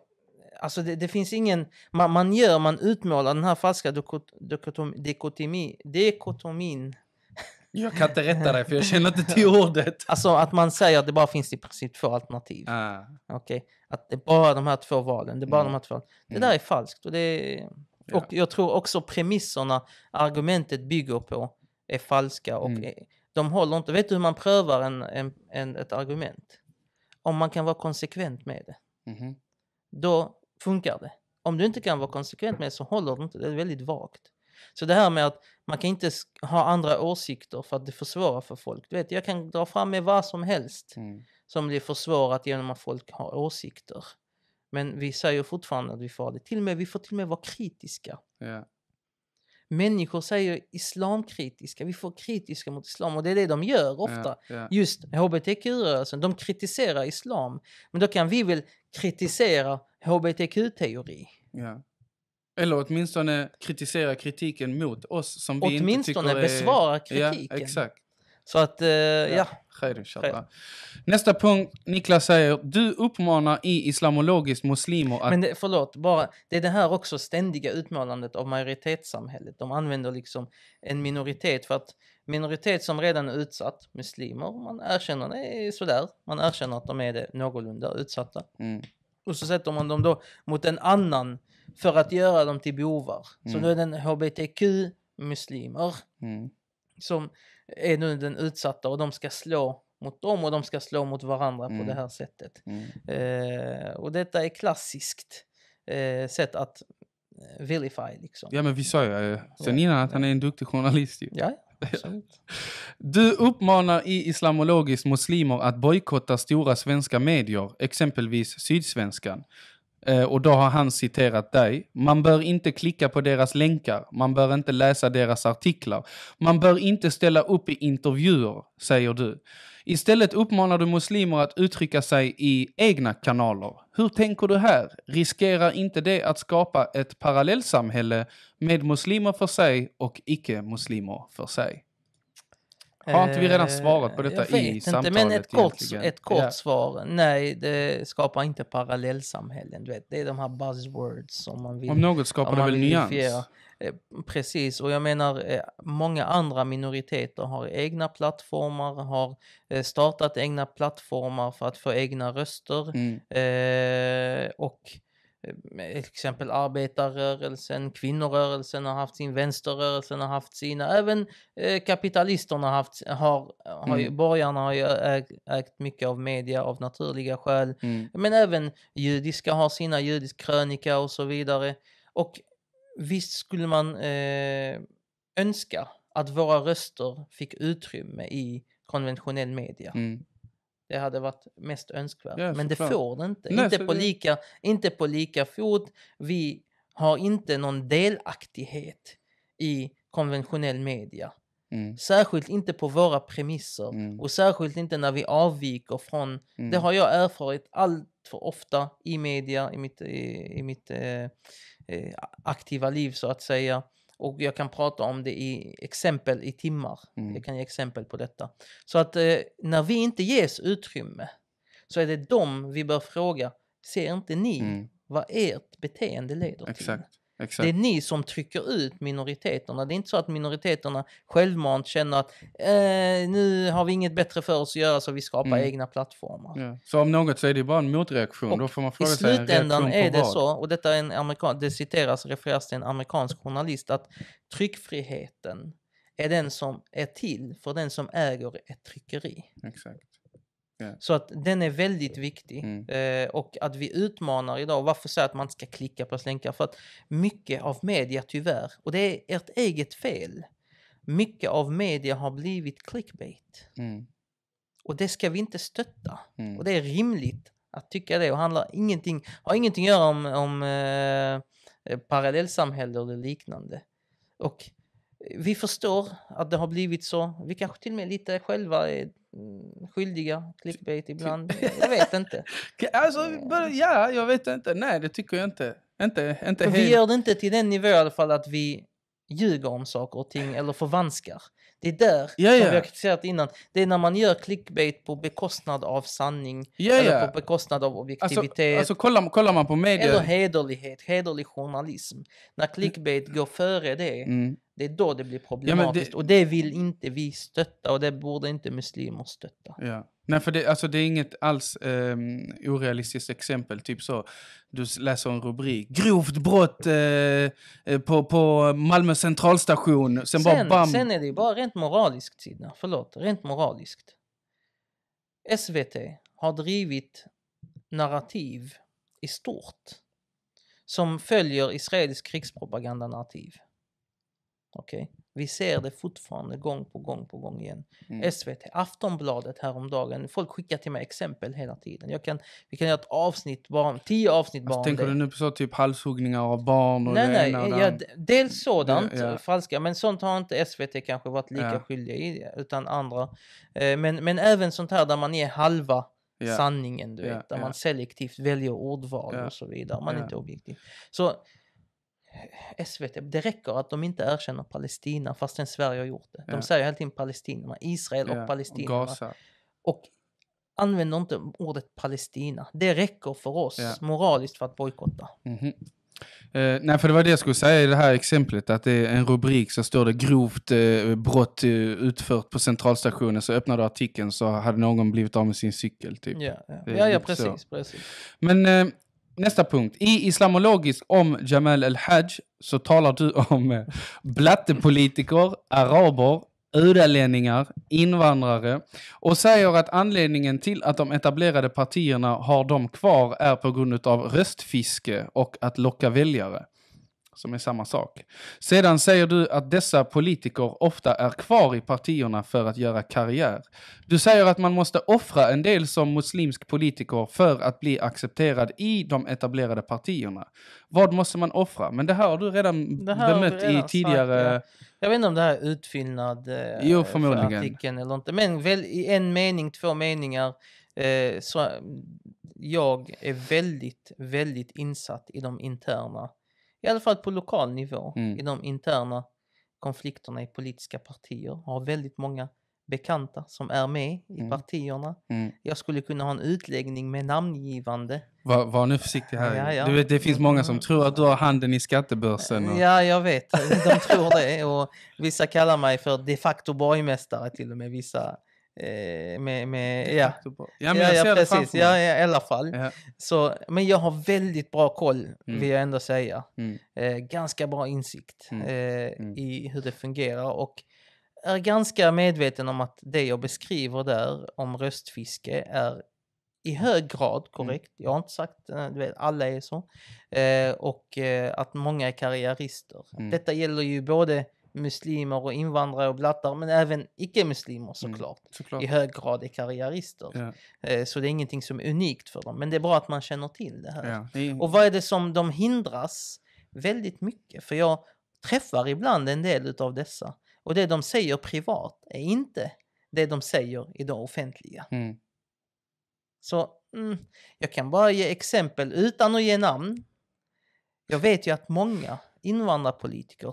Alltså det, det finns ingen... Man, man, gör, man utmålar den här falska dekotomin... dikotom, Jag kan inte rätta dig för jag känner inte till [LAUGHS] ordet. Alltså att man säger att det bara finns i princip två alternativ. Ah. Okej? Okay? Att det är bara de här två valen. Det bara mm. de här två. Det mm. där är falskt. Och det är, och jag tror också premisserna argumentet bygger på är falska och mm. de håller inte. Vet du hur man prövar en, en, en, ett argument? Om man kan vara konsekvent med det. Mm. Då funkar det. Om du inte kan vara konsekvent med det så håller det inte. Det är väldigt vagt. Så det här med att man kan inte ha andra åsikter för att det försvårar för folk. Du vet, jag kan dra fram med vad som helst mm. som blir försvårat genom att folk har åsikter. Men vi säger fortfarande att vi får det. Till och med, vi får till och med vara kritiska. Yeah. Människor säger islamkritiska, vi får kritiska mot islam och det är det de gör ofta. Yeah, yeah. Just hbtq-rörelsen, de kritiserar islam. Men då kan vi väl kritisera hbtq-teori? Eller åtminstone kritisera kritiken mot oss som vi åtminstone inte tycker är... Åtminstone besvara kritiken. Ja, exakt. Så att, eh, ja. ja. Nästa punkt, Niklas säger, du uppmanar i islamologiskt muslimer att... Men det, förlåt, bara, det är det här också ständiga utmanandet av majoritetssamhället. De använder liksom en minoritet för att minoritet som redan är utsatt, muslimer, man erkänner det sådär, man erkänner att de är det någorlunda utsatta. Mm. Och så sätter man dem då mot en annan för att göra dem till bovar. Mm. Så då är det hbtq-muslimer mm. som är nu den utsatta och de ska slå mot dem och de ska slå mot varandra mm. på det mm. här sättet. Mm. Eh, och detta är klassiskt eh, sätt att eh, vilify liksom. Ja men vi sa ju eh, sen innan att han är en duktig journalist ju. Ja, [LAUGHS] Du uppmanar i Islamologiskt muslimer att bojkotta stora svenska medier, exempelvis Sydsvenskan. Eh, och då har han citerat dig. Man bör inte klicka på deras länkar. Man bör inte läsa deras artiklar. Man bör inte ställa upp i intervjuer, säger du. Istället uppmanar du muslimer att uttrycka sig i egna kanaler. Hur tänker du här? Riskerar inte det att skapa ett parallellsamhälle med muslimer för sig och icke-muslimer för sig? Har inte vi redan eh, svarat på detta i inte, samtalet? Men ett kort, ett kort yeah. svar. Nej, det skapar inte parallellsamhällen. Du vet. Det är de här buzzwords som man vill... Om något skapar det väl nyans? Eh, precis, och jag menar eh, många andra minoriteter har egna plattformar, har startat egna plattformar för att få egna röster. Mm. Eh, och till exempel arbetarrörelsen, kvinnorörelsen har haft sin, vänsterrörelsen har haft sina, även eh, kapitalisterna har haft, har, har ju, mm. borgarna har ju ägt, ägt, mycket av media av naturliga skäl, mm. men även judiska har sina, judisk krönika och så vidare. Och visst skulle man eh, önska att våra röster fick utrymme i konventionell media. Mm. Det hade varit mest önskvärt. Ja, men det får det inte. Nej, inte, på vi... lika, inte på lika fot. Vi har inte någon delaktighet i konventionell media. Mm. Särskilt inte på våra premisser mm. och särskilt inte när vi avviker från, mm. det har jag erfarit allt för ofta i media, i mitt, i, i mitt eh, eh aktiva liv så att säga. Och jag kan prata om det i exempel i timmar. Mm. Jag kan ge exempel på detta. Så att eh, när vi inte ges utrymme så är det dem vi bör fråga. Ser inte ni mm. vad ert beteende leder Exakt. till? Exakt. Det är ni som trycker ut minoriteterna. Det är inte så att minoriteterna självmant känner att eh, nu har vi inget bättre för oss att göra så vi skapar mm. egna plattformar. Ja. Så om något så är det bara en motreaktion. Och Då får man fråga I sig slutändan en är det vad? så, och detta är en amerikan, det citeras och refereras till en amerikansk journalist, att tryckfriheten är den som är till för den som äger ett tryckeri. Exakt. Så att den är väldigt viktig. Mm. Eh, och att vi utmanar idag, varför säger att man inte ska klicka på slänkar? För att mycket av media tyvärr, och det är ert eget fel, mycket av media har blivit clickbait. Mm. Och det ska vi inte stötta. Mm. Och det är rimligt att tycka det och handlar ingenting, har ingenting att göra om, om eh, parallellsamhälle eller liknande. Och vi förstår att det har blivit så. Vi kanske till och med lite själva är eh, Mm, skyldiga clickbait ibland. Jag vet inte. [LAUGHS] alltså, eh. ja, jag vet inte. Nej, det tycker jag inte. Inte, inte Vi gör det inte till den nivån i alla fall att vi ljuger om saker och ting eller förvanskar. Det är där ja, ja. som vi har kritiserat innan. Det är när man gör clickbait på bekostnad av sanning ja, eller på bekostnad av objektivitet. Alltså, alltså kollar, kollar man på media... Eller hederlighet, hederlig journalism. När clickbait mm. går före det, mm. Det är då det blir problematiskt. Ja, det... Och det vill inte vi stötta och det borde inte muslimer stötta. Ja. Nej, för det, alltså, det är inget alls eh, orealistiskt exempel. Typ så, du läser en rubrik. Grovt brott eh, eh på, på Malmö centralstation. Sen, sen, bara bam. Sen är det ju bara rent moraliskt, Sidna. Förlåt, rent moraliskt. SVT har drivit narrativ i stort som följer israelisk krigspropagandanarrativ. narrativ Okay? Vi ser det fortfarande gång på gång på gång igen. Mm. SVT, Aftonbladet häromdagen. Folk skickar till mig exempel hela tiden. Jag kan, vi kan göra ett avsnitt, bara, tio avsnitt bara alltså, Tänker du nu på så typ halshuggningar av barn och nej, det nej, ena ja, Dels sådant, ja, ja. falska, men sånt har inte SVT kanske varit lika ja. skyldiga i, utan andra. Eh, men, men även sånt här där man är halva sanningen, du vet. Där man selektivt väljer ordval och så vidare. Man är inte objektiv. Så SVT, det räcker att de inte erkänner Palestina fastän Sverige har gjort det. De ja. säger hela tiden palestinierna, Israel och palestinierna. Gaza. Och använder inte ordet Palestina. Det räcker för oss ja. moraliskt för att bojkotta. Mm -hmm. Eh, nej, för det var det jag skulle säga i det här exemplet, att det är en rubrik så står det grovt eh, brott eh, utfört på centralstationen, så öppnar du artikeln så hade någon blivit av med sin cykel. Typ. Ja, ja. ja, ja precis, precis. Men eh, Nästa punkt. I Islamologisk om Jamal El-Haj så talar du om eh, blattepolitiker, araber, udelänningar, invandrare och säger att anledningen till att de etablerade partierna har dem kvar är på grund av röstfiske och att locka väljare som är samma sak. Sedan säger du att dessa politiker ofta är kvar i partierna för att göra karriär. Du säger att man måste offra en del som muslimsk politiker för att bli accepterad i de etablerade partierna. Vad måste man offra? Men det här har du redan här bemött redan i tidigare... Sagt, ja. Jag vet inte om det här är utfyllnad eh, jo, för artikeln eller inte. Men väl, i en mening, två meningar. Eh, så jag är väldigt, väldigt insatt i de interna i alla fall på lokal nivå, mm. i de interna konflikterna i politiska partier. Jag har väldigt många bekanta som är med i mm. partierna. Mm. Jag skulle kunna ha en utläggning med namngivande. Var, var nu försiktig här. Ja, ja. Du vet, det finns mm, många mm. som tror att du har handen i skattebörsen. Och... Ja, jag vet. De tror det. Och vissa kallar mig för de facto borgmästare till och med. Vissa Eh, med, med, ja, ja, ja, ja precis. Ja, i alla fall. Ja. Så, men jag har väldigt bra koll, mm. vill jag ändå säga. Mm. Eh, ganska bra insikt mm. Eh, mm. i hur det fungerar och är ganska medveten om att det jag beskriver där om röstfiske är i hög grad mm. korrekt. Jag har inte sagt, eh, du vet, alla är så. Eh, och eh, att många är karriärister. Mm. Detta gäller ju både muslimer och invandrare och blattar, men även icke-muslimer mm, såklart, mm, såklart, i hög grad är karriärister. Ja. Eh, så det är ingenting som är unikt för dem, men det är bra att man känner till det här. Ja, det Och vad är det som de hindras? Väldigt mycket, för jag träffar ibland en del av dessa och det de säger privat är inte det de säger i det offentliga. Mm. Så mm, jag kan bara ge exempel utan att ge namn. Jag vet ju att många invandrarpolitiker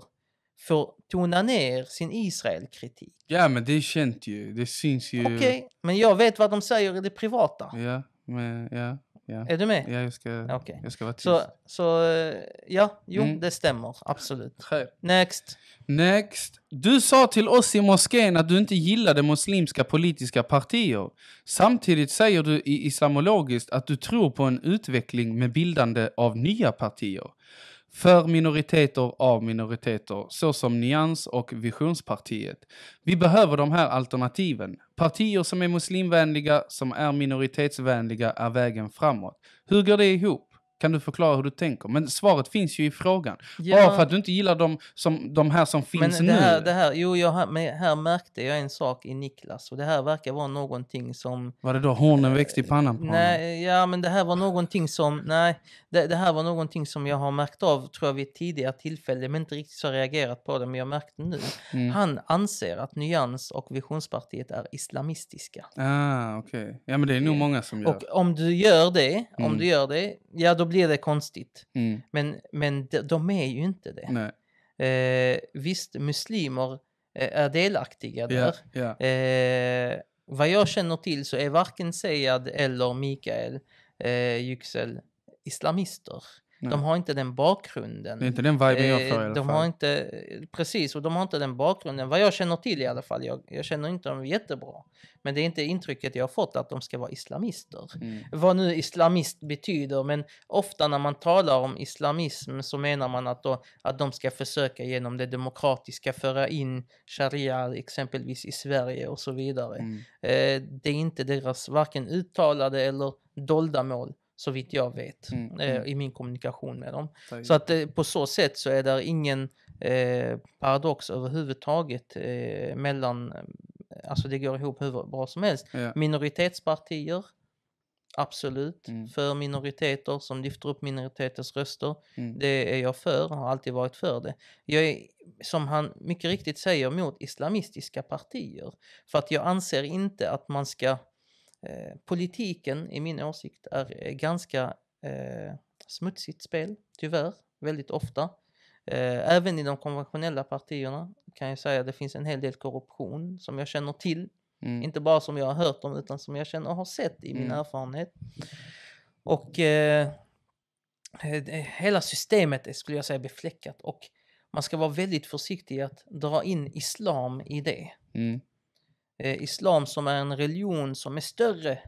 får tona ner sin Israelkritik. Ja, men det är känt ju. Det syns ju. Okej, okay, men jag vet vad de säger i det privata. Ja, men ja. ja. Är du med? Ja, jag ska, okay. jag ska vara tyst. Så, så eh, ja, jo, mm. det stämmer. Absolut. Next. Next. Du sa till oss i moskén att du inte gillade muslimska politiska partier. Samtidigt säger du i Islamologiskt att du tror på en utveckling med bildande av nya partier för minoriteter av minoriteter, såsom Nyans och Visionspartiet. Vi behöver de här alternativen. Partier som är muslimvänliga, som är minoritetsvänliga, är vägen framåt. Hur går det ihop? kan du förklara hur du tänker? Men svaret finns ju i frågan. Ja. Bara för att du inte gillar de, som, de här som finns men det här, nu. Det här, jo, jag, här märkte jag en sak i Niklas och det här verkar vara någonting som... Var det då hornen växte i eh, pannan på nej, honom? Ja, men det här var någonting som... Nej, det, det, här var någonting som jag har märkt av, tror jag, vid ett tidigare tillfälle, men inte riktigt så reagerat på det, men jag märkte nu. Mm. Han anser att Nyans och Visionspartiet är islamistiska. Ah, okej. Okay. Ja, men det är nog eh, många som gör. Och om du gör det, om mm. du gör det, ja då blir det konstigt. Mm. Men, men de, de, är ju inte det. Eh, visst, muslimer eh, är delaktiga där. Yeah, yeah. Eh, vad jag känner till så är varken Seyad eller Mikael eh, Yüksel islamister. De har inte den bakgrunden. Det är inte den viben jag får i eh, alla de fall. Har inte, precis, och de har inte den bakgrunden. Vad jag känner till i alla fall. Jag, jag känner inte dem jättebra. Men det är inte intrycket jag har fått att de ska vara islamister. Mm. Vad nu islamist betyder, men ofta när man talar om islamism så menar man att, då, att de ska försöka genom det demokratiska föra in sharia exempelvis i Sverige och så vidare. Mm. Eh, det är inte deras varken uttalade eller dolda mål så vitt jag vet, mm. eh, mm. i min kommunikation med dem. Tack. Så att eh, på så sätt så är det ingen eh, paradox överhuvudtaget eh, mellan, eh, alltså det går ihop hur bra som helst. Ja. Minoritetspartier, absolut, mm. för minoriteter som lyfter upp minoriteters röster. Mm. Det är jag för, har alltid varit för det. Jag är, som han mycket riktigt säger, mot islamistiska partier. För att jag anser inte att man ska Eh, politiken i min åsikt är eh, ganska eh, smutsigt spel, tyvärr, väldigt ofta. Eh, även i de konventionella partierna kan jag säga att det finns en hel del korruption som jag känner till. Mm. Inte bara som jag har hört om utan som jag känner och har sett i min mm. erfarenhet. Och eh, eh hela systemet är, skulle jag säga befläckat och man ska vara väldigt försiktig att dra in islam i det. Mm. Eh, islam som är en religion som är större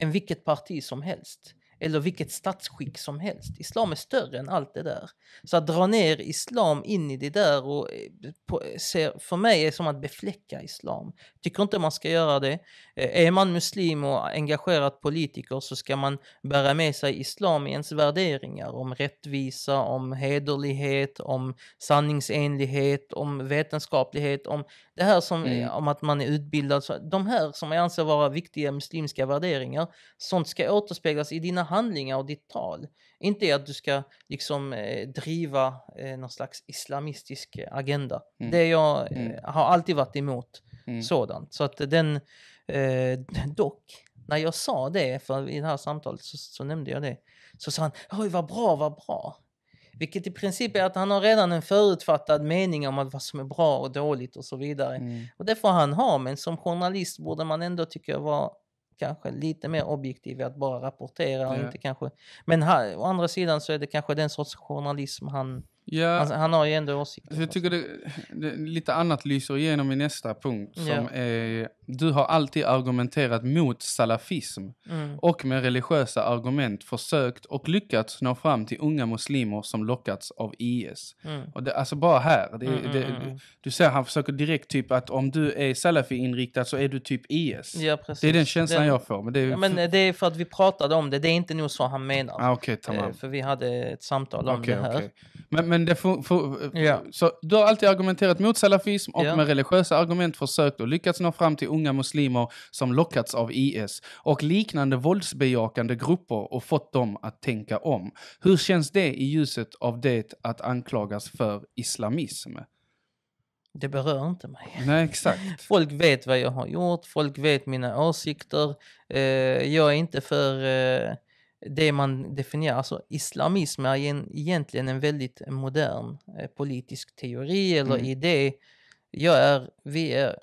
än vilket parti som helst eller vilket statsskick som helst. Islam är större än allt det där. Så att dra ner islam in i det där och eh, på, ser, för mig är det som att befläcka islam. Tycker inte man ska göra det. Eh, är man muslim och engagerad politiker så ska man bära med sig islam i ens värderingar om rättvisa, om hederlighet, om sanningsenlighet, om vetenskaplighet, om det här som, mm. om att man är utbildad, så, de här som jag anser vara viktiga muslimska värderingar, sånt ska återspeglas i dina handlingar och ditt tal. Inte att du ska liksom eh, driva eh, någon slags islamistisk eh, agenda. Mm. Det jag eh, mm. har alltid varit emot mm. sådant. Så att den, eh, [LAUGHS] dock, när jag sa det för, i det här samtalet så, så nämnde jag det. Så sa han, oj vad bra, vad bra. Vilket i princip är att han har redan en förutfattad mening om vad som är bra och dåligt och så vidare. Mm. Och det får han ha, men som journalist borde man ändå tycka jag vara kanske lite mer objektiv i att bara rapportera. Och ja. inte kanske... Men här, å andra sidan så är det kanske den sorts journalism han Ja, alltså, han har ju ändå åsikter. Jag tycker alltså. det, det, lite annat lyser igenom i nästa punkt. Som ja. är, du har alltid argumenterat mot salafism mm. och med religiösa argument försökt och lyckats nå fram till unga muslimer som lockats av IS. Mm. Och det, alltså bara här. Det, mm, det, mm, mm, mm. du ser han försöker direkt typ att om du är salafi-inriktad så är du typ IS. Ja, det är den känslan den, jag får. Men det, är, ja, men det är för att vi pratade om det. Det är inte nog så han menar. Ah, okay, eh, för vi hade ett samtal om okay, det här. Okay. Men, men men det får, får, ja. så du har alltid argumenterat mot salafism och ja. med religiösa argument försökt och lyckats nå fram till unga muslimer som lockats av IS och liknande våldsbejakande grupper och fått dem att tänka om. Hur känns det i ljuset av det att anklagas för islamism? Det berör inte mig. Nej, exakt. [LAUGHS] Folk vet vad jag har gjort, folk vet mina åsikter. Eh, jag är inte för eh, det man definierar, alltså islamism är en, egentligen en väldigt modern eh, politisk teori eller mm. idé. Jag är, vi är,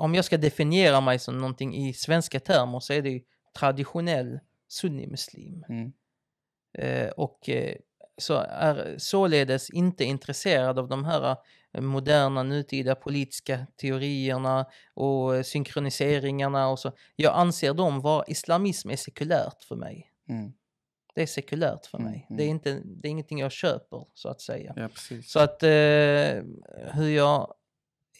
om jag ska definiera mig som någonting i svenska termer så är det traditionell sunnimuslim. Mm. Eh, och eh, så är således inte intresserad av de här eh, moderna nutida politiska teorierna och synkroniseringarna och så. Jag anser dem vara, islamism är sekulärt för mig. Mm. Det är sekulärt för mm, mig. Mm. Det, är inte, det är ingenting jag köper, så att säga. Ja, så att eh, hur jag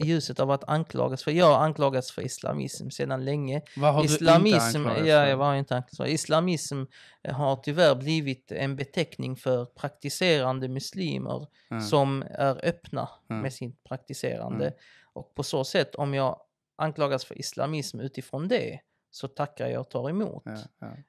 i ljuset av att anklagas för, jag anklagas för islamism sedan länge. Vad har islamism, du inte ja, jag var inte anklagad för. Islamism har tyvärr blivit en beteckning för praktiserande muslimer mm. som är öppna mm. med sitt praktiserande. Mm. Och på så sätt, om jag anklagas för islamism utifrån det, så tackar jag och tar emot. Ja,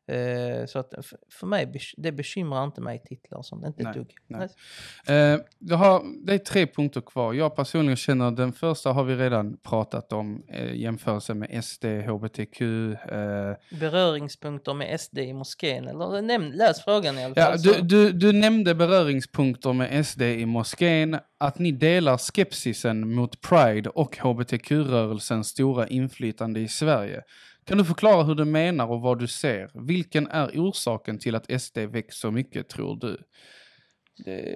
ja. Eh, så att för mig, det bekymrar inte mig titlar som det inte nej, dugg. Nej. Alltså. Eh, det, har, det är tre punkter kvar. Jag personligen känner den första har vi redan pratat om, eh, jämförelsen med SD, hbtq. Eh, beröringspunkter med SD i moskén, eller näm, läs frågan i alla fall. Ja, du, du, du nämnde beröringspunkter med SD i moskén, att ni delar skepsisen mot Pride och hbtq-rörelsens stora inflytande i Sverige. Kan du förklara hur du menar och vad du ser? Vilken är orsaken till att SD växer så mycket, tror du?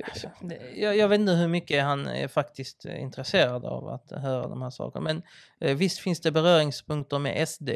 Alltså, jag, vet inte hur mycket han är faktiskt intresserad av att höra de här sakerna. Men eh, visst finns det beröringspunkter med SD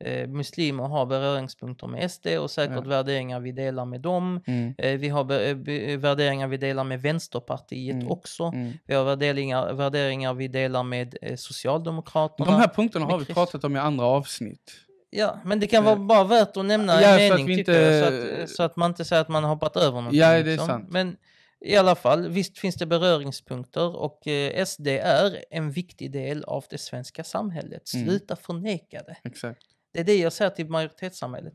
eh, muslimer har beröringspunkter med SD och säkert mm. värderingar vi delar med dem. Mm. Eh, vi har eh, eh, värderingar vi delar med Vänsterpartiet mm. också. Mm. Vi har värderingar, värderingar vi delar med eh, Socialdemokraterna. De här punkterna har vi pratat om i andra avsnitt. Ja, men det kan eh, vara bara värt att nämna ja, en mening, inte... jag, så att, så att, man inte säger att man har hoppat över någonting. Ja, det är liksom. sant. Men, i alla fall, visst finns det beröringspunkter och SD är en viktig del av det svenska samhället. Mm. Sluta mm. förneka det. Exakt. Det är det jag säger till majoritetssamhället.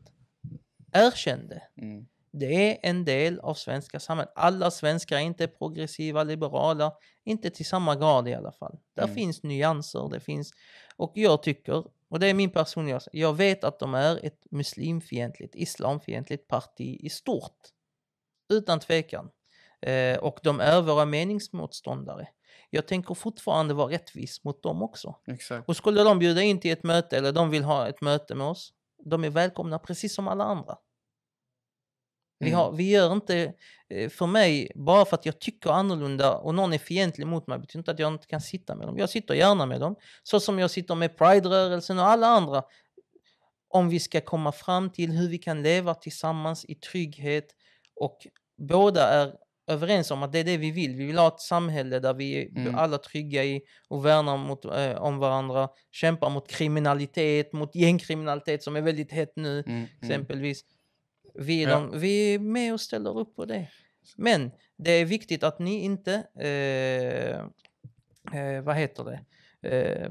Erkänn det. Mm. Det är en del av svenska samhället. Alla svenskar är inte progressiva, liberala. Inte till samma grad i alla fall. Där mm. finns nyanser. Det finns, och jag tycker, och det är min personliga jag vet att de är ett muslimfientligt, islamfientligt parti i stort. Utan tvekan. Eh, och de är våra meningsmotståndare jag tänker fortfarande vara rättvis mot dem också. Exakt. Och skulle de bjuda in till ett möte eller de vill ha ett möte med oss, de är välkomna precis som alla andra. Mm. Vi, har, vi gör inte, eh, för mig, bara för att jag tycker annorlunda och någon är fientlig mot mig betyder inte att jag inte kan sitta med dem. Jag sitter gärna med dem, så som jag sitter med Pride-rörelsen och alla andra. Om vi ska komma fram till hur vi kan leva tillsammans i trygghet och båda är överens om att det är det vi vill. Vi vill ha ett samhälle där vi mm. alla trygga i och värnar mot, eh, om varandra. Kämpar mot kriminalitet, mot gängkriminalitet som är väldigt hett nu mm. mm. exempelvis. Vi är, ja. de, vi är med och ställer upp på det. Men det är viktigt att ni inte, eh, eh, vad heter det, eh,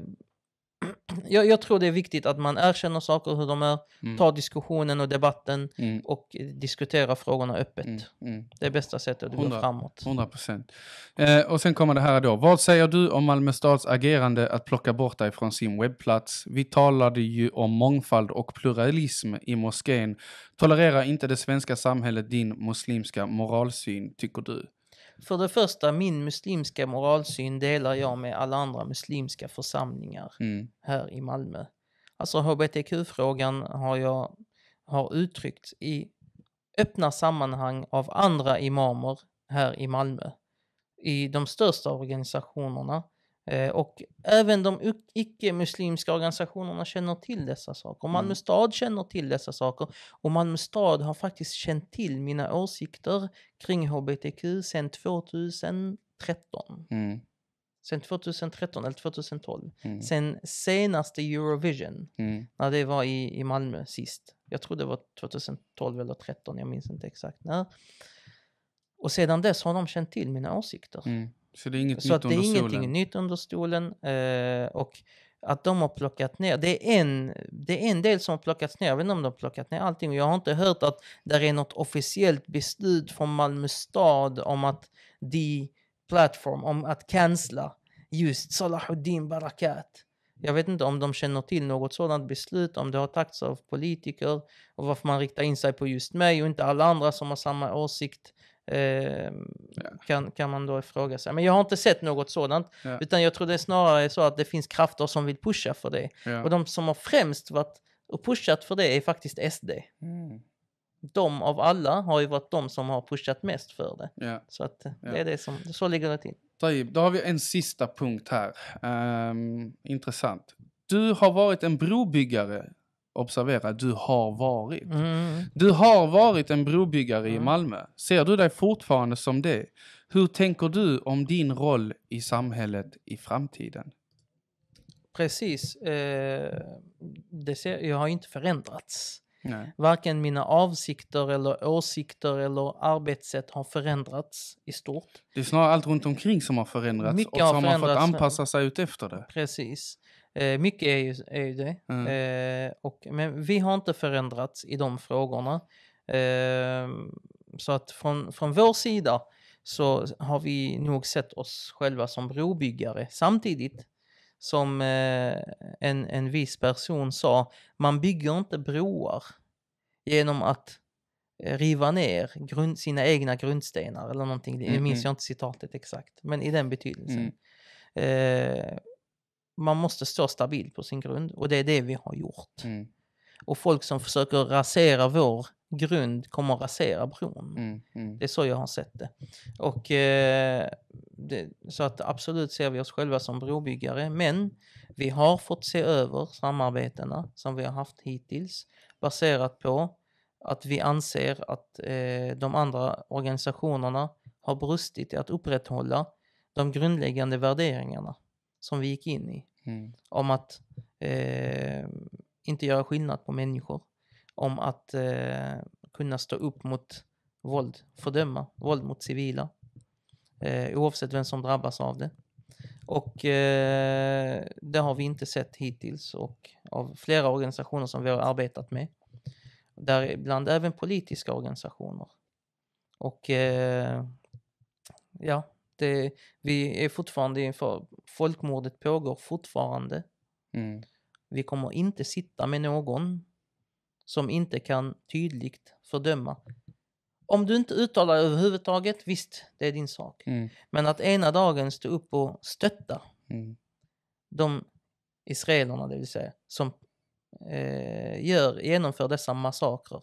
[CLEARS THROAT] jag, jag, tror det är viktigt att man erkänner saker hur de är, mm. tar diskussionen och debatten mm. och diskuterar frågorna öppet. Mm. mm. Det är bästa sättet att 100, gå framåt. 100 procent. Eh, och sen kommer det här då. Vad säger du om Malmö stads agerande att plocka bort dig från sin webbplats? Vi talade ju om mångfald och pluralism i moskén. Tolererar inte det svenska samhället din muslimska moralsyn, tycker du? För det första, min muslimska moralsyn delar jag med alla andra muslimska församlingar mm. här i Malmö. Alltså hbtq-frågan har jag har uttryckt i öppna sammanhang av andra imamer här i Malmö. I de största organisationerna, Eh, och även de icke-muslimska organisationerna känner till dessa saker. Och Malmö mm. stad känner till dessa saker. Och Malmö stad har faktiskt känt till mina åsikter kring hbtq sedan 2013. Mm. Sen 2013 eller 2012. Mm. Sen senaste Eurovision, mm. när det var i, i Malmö sist. Jag tror det var 2012 eller 2013, jag minns inte exakt när. Och sedan dess har de känt till mina åsikter. Mm. Så det är inget så nytt att det är ingenting nytt under stolen. Eh, och att de har plockat ner, det är, en, det är en del som har plockats ner, jag vet inte om de har plockat ner allting. Jag har inte hört att det är något officiellt beslut från Malmö stad om att de plattform, om att cancella just Salahuddin Barakat. Jag vet inte om de känner till något sådant beslut, om det har tagits av politiker och varför man riktar in sig på just mig och inte alla andra som har samma åsikt Eh, kan, kan man då fråga sig. Men jag har inte sett något sådant. Ja. Utan jag tror det är snarare är så att det finns krafter som vill pusha för det. Ja. Och de som har främst varit och pushat för det är faktiskt SD. Mm. De av alla har ju varit de som har pushat mest för det. Ja. Så att eh, det är det som, så ligger det till. då har vi en sista punkt här. Um, intressant. Du har varit en brobyggare observera, du har varit. Mm, mm, mm. Du har varit en brobyggare mm. i Malmö. Ser du dig fortfarande som det? Hur tänker du om din roll i samhället i framtiden? Precis. Eh, det ser, jag har inte förändrats. Nej. Varken mina avsikter eller åsikter eller arbetssätt har förändrats i stort. Det är snarare allt runt omkring som har förändrats Mycket och så har, har man fått anpassa sig ut efter det. Precis. Eh, mycket är ju, är ju det. Mm. Eh, och, men vi har inte förändrats i de frågorna. Eh, så att från, från vår sida så har vi nog sett oss själva som brobyggare samtidigt som eh, en, en viss person sa, man bygger inte broar genom att eh, riva ner grund, sina egna grundstenar eller någonting. Mm. Jag minns mm. jag inte citatet exakt, men i den betydelsen. Mm. Eh, man måste stå stabilt på sin grund och det är det vi har gjort. Mm. Och folk som försöker rasera vår grund kommer att rasera bron. Mm, mm. Det är så jag har sett det. Och, eh, det, Så att absolut ser vi oss själva som brobyggare, men vi har fått se över samarbetena som vi har haft hittills baserat på att vi anser att eh, de andra organisationerna har brustit i att upprätthålla de grundläggande värderingarna som vi gick in i. Mm. Om att eh, inte göra skillnad på människor. Om att eh, kunna stå upp mot våld, fördöma våld mot civila. Eh, oavsett vem som drabbas av det. Och eh, det har vi inte sett hittills och av flera organisationer som vi har arbetat med. Däribland även politiska organisationer. Och eh, ja, det, vi är fortfarande inför, folkmordet pågår fortfarande. Mm. Vi kommer inte sitta med någon som inte kan tydligt fördöma. Om du inte uttalar överhuvudtaget, visst, det är din sak. Mm. Men att ena dagen stå upp och stötta mm. de israelerna, det vill säga, som eh, gör, genomför dessa massakrer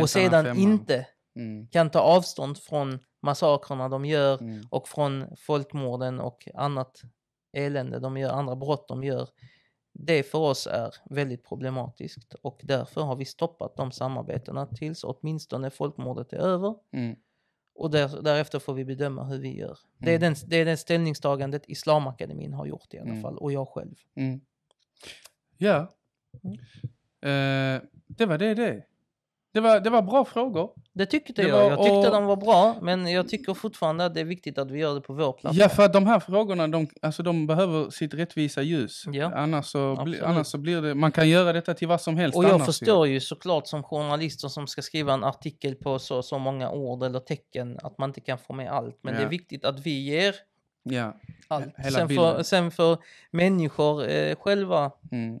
och sedan inte mm. kan ta avstånd från massakrerna de gör mm. och från folkmorden och annat elände de gör, andra brott de gör. Det för oss är väldigt problematiskt och därför har vi stoppat de samarbetena tills åtminstone folkmordet är över. Mm. Och där, därefter får vi bedöma hur vi gör. Det, är mm. den, det är den ställningstagandet Islamakademin har gjort i alla mm. fall och jag själv. Mm. Ja, yeah. uh, det var det det. Det var, det var bra frågor. Det tyckte det jag. Var, jag tyckte och... de var bra, men jag tycker fortfarande att det är viktigt att vi gör det på vår plats. Ja, för att de här frågorna, de, alltså, de behöver sitt rättvisa ljus. Ja. Annars, så bli, annars så blir det... Man kan göra detta till vad som helst. Och jag förstår ju såklart som journalister som ska skriva en artikel på så, så många ord eller tecken att man inte kan få med allt. Men ja. det är viktigt att vi ger Ja. Allt. Sen, för, sen för människor eh, själva mm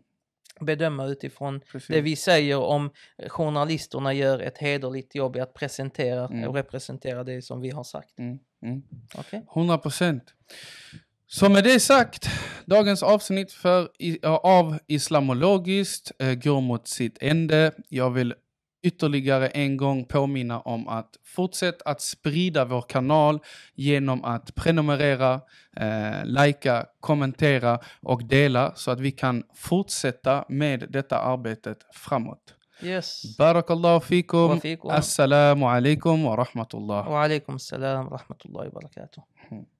bedöma utifrån Precis. det vi säger om journalisterna gör ett hederligt jobb i att presentera mm. och representera det som vi har sagt. Mm. Mm. Okay. 100 procent. Så med det sagt, dagens avsnitt för, av Islamologiskt eh, går mot sitt ände. Jag vill ytterligare en gång påminna om att fortsätt att sprida vår kanal genom att prenumerera, eh, likea, kommentera och dela så att vi kan fortsätta med detta arbetet framåt. Yes. Barakallahu fikum. Assalamu alaikum wa rahmatullah. Wa alaikum assalam wa rahmatullahi wa barakatuh. Hmm.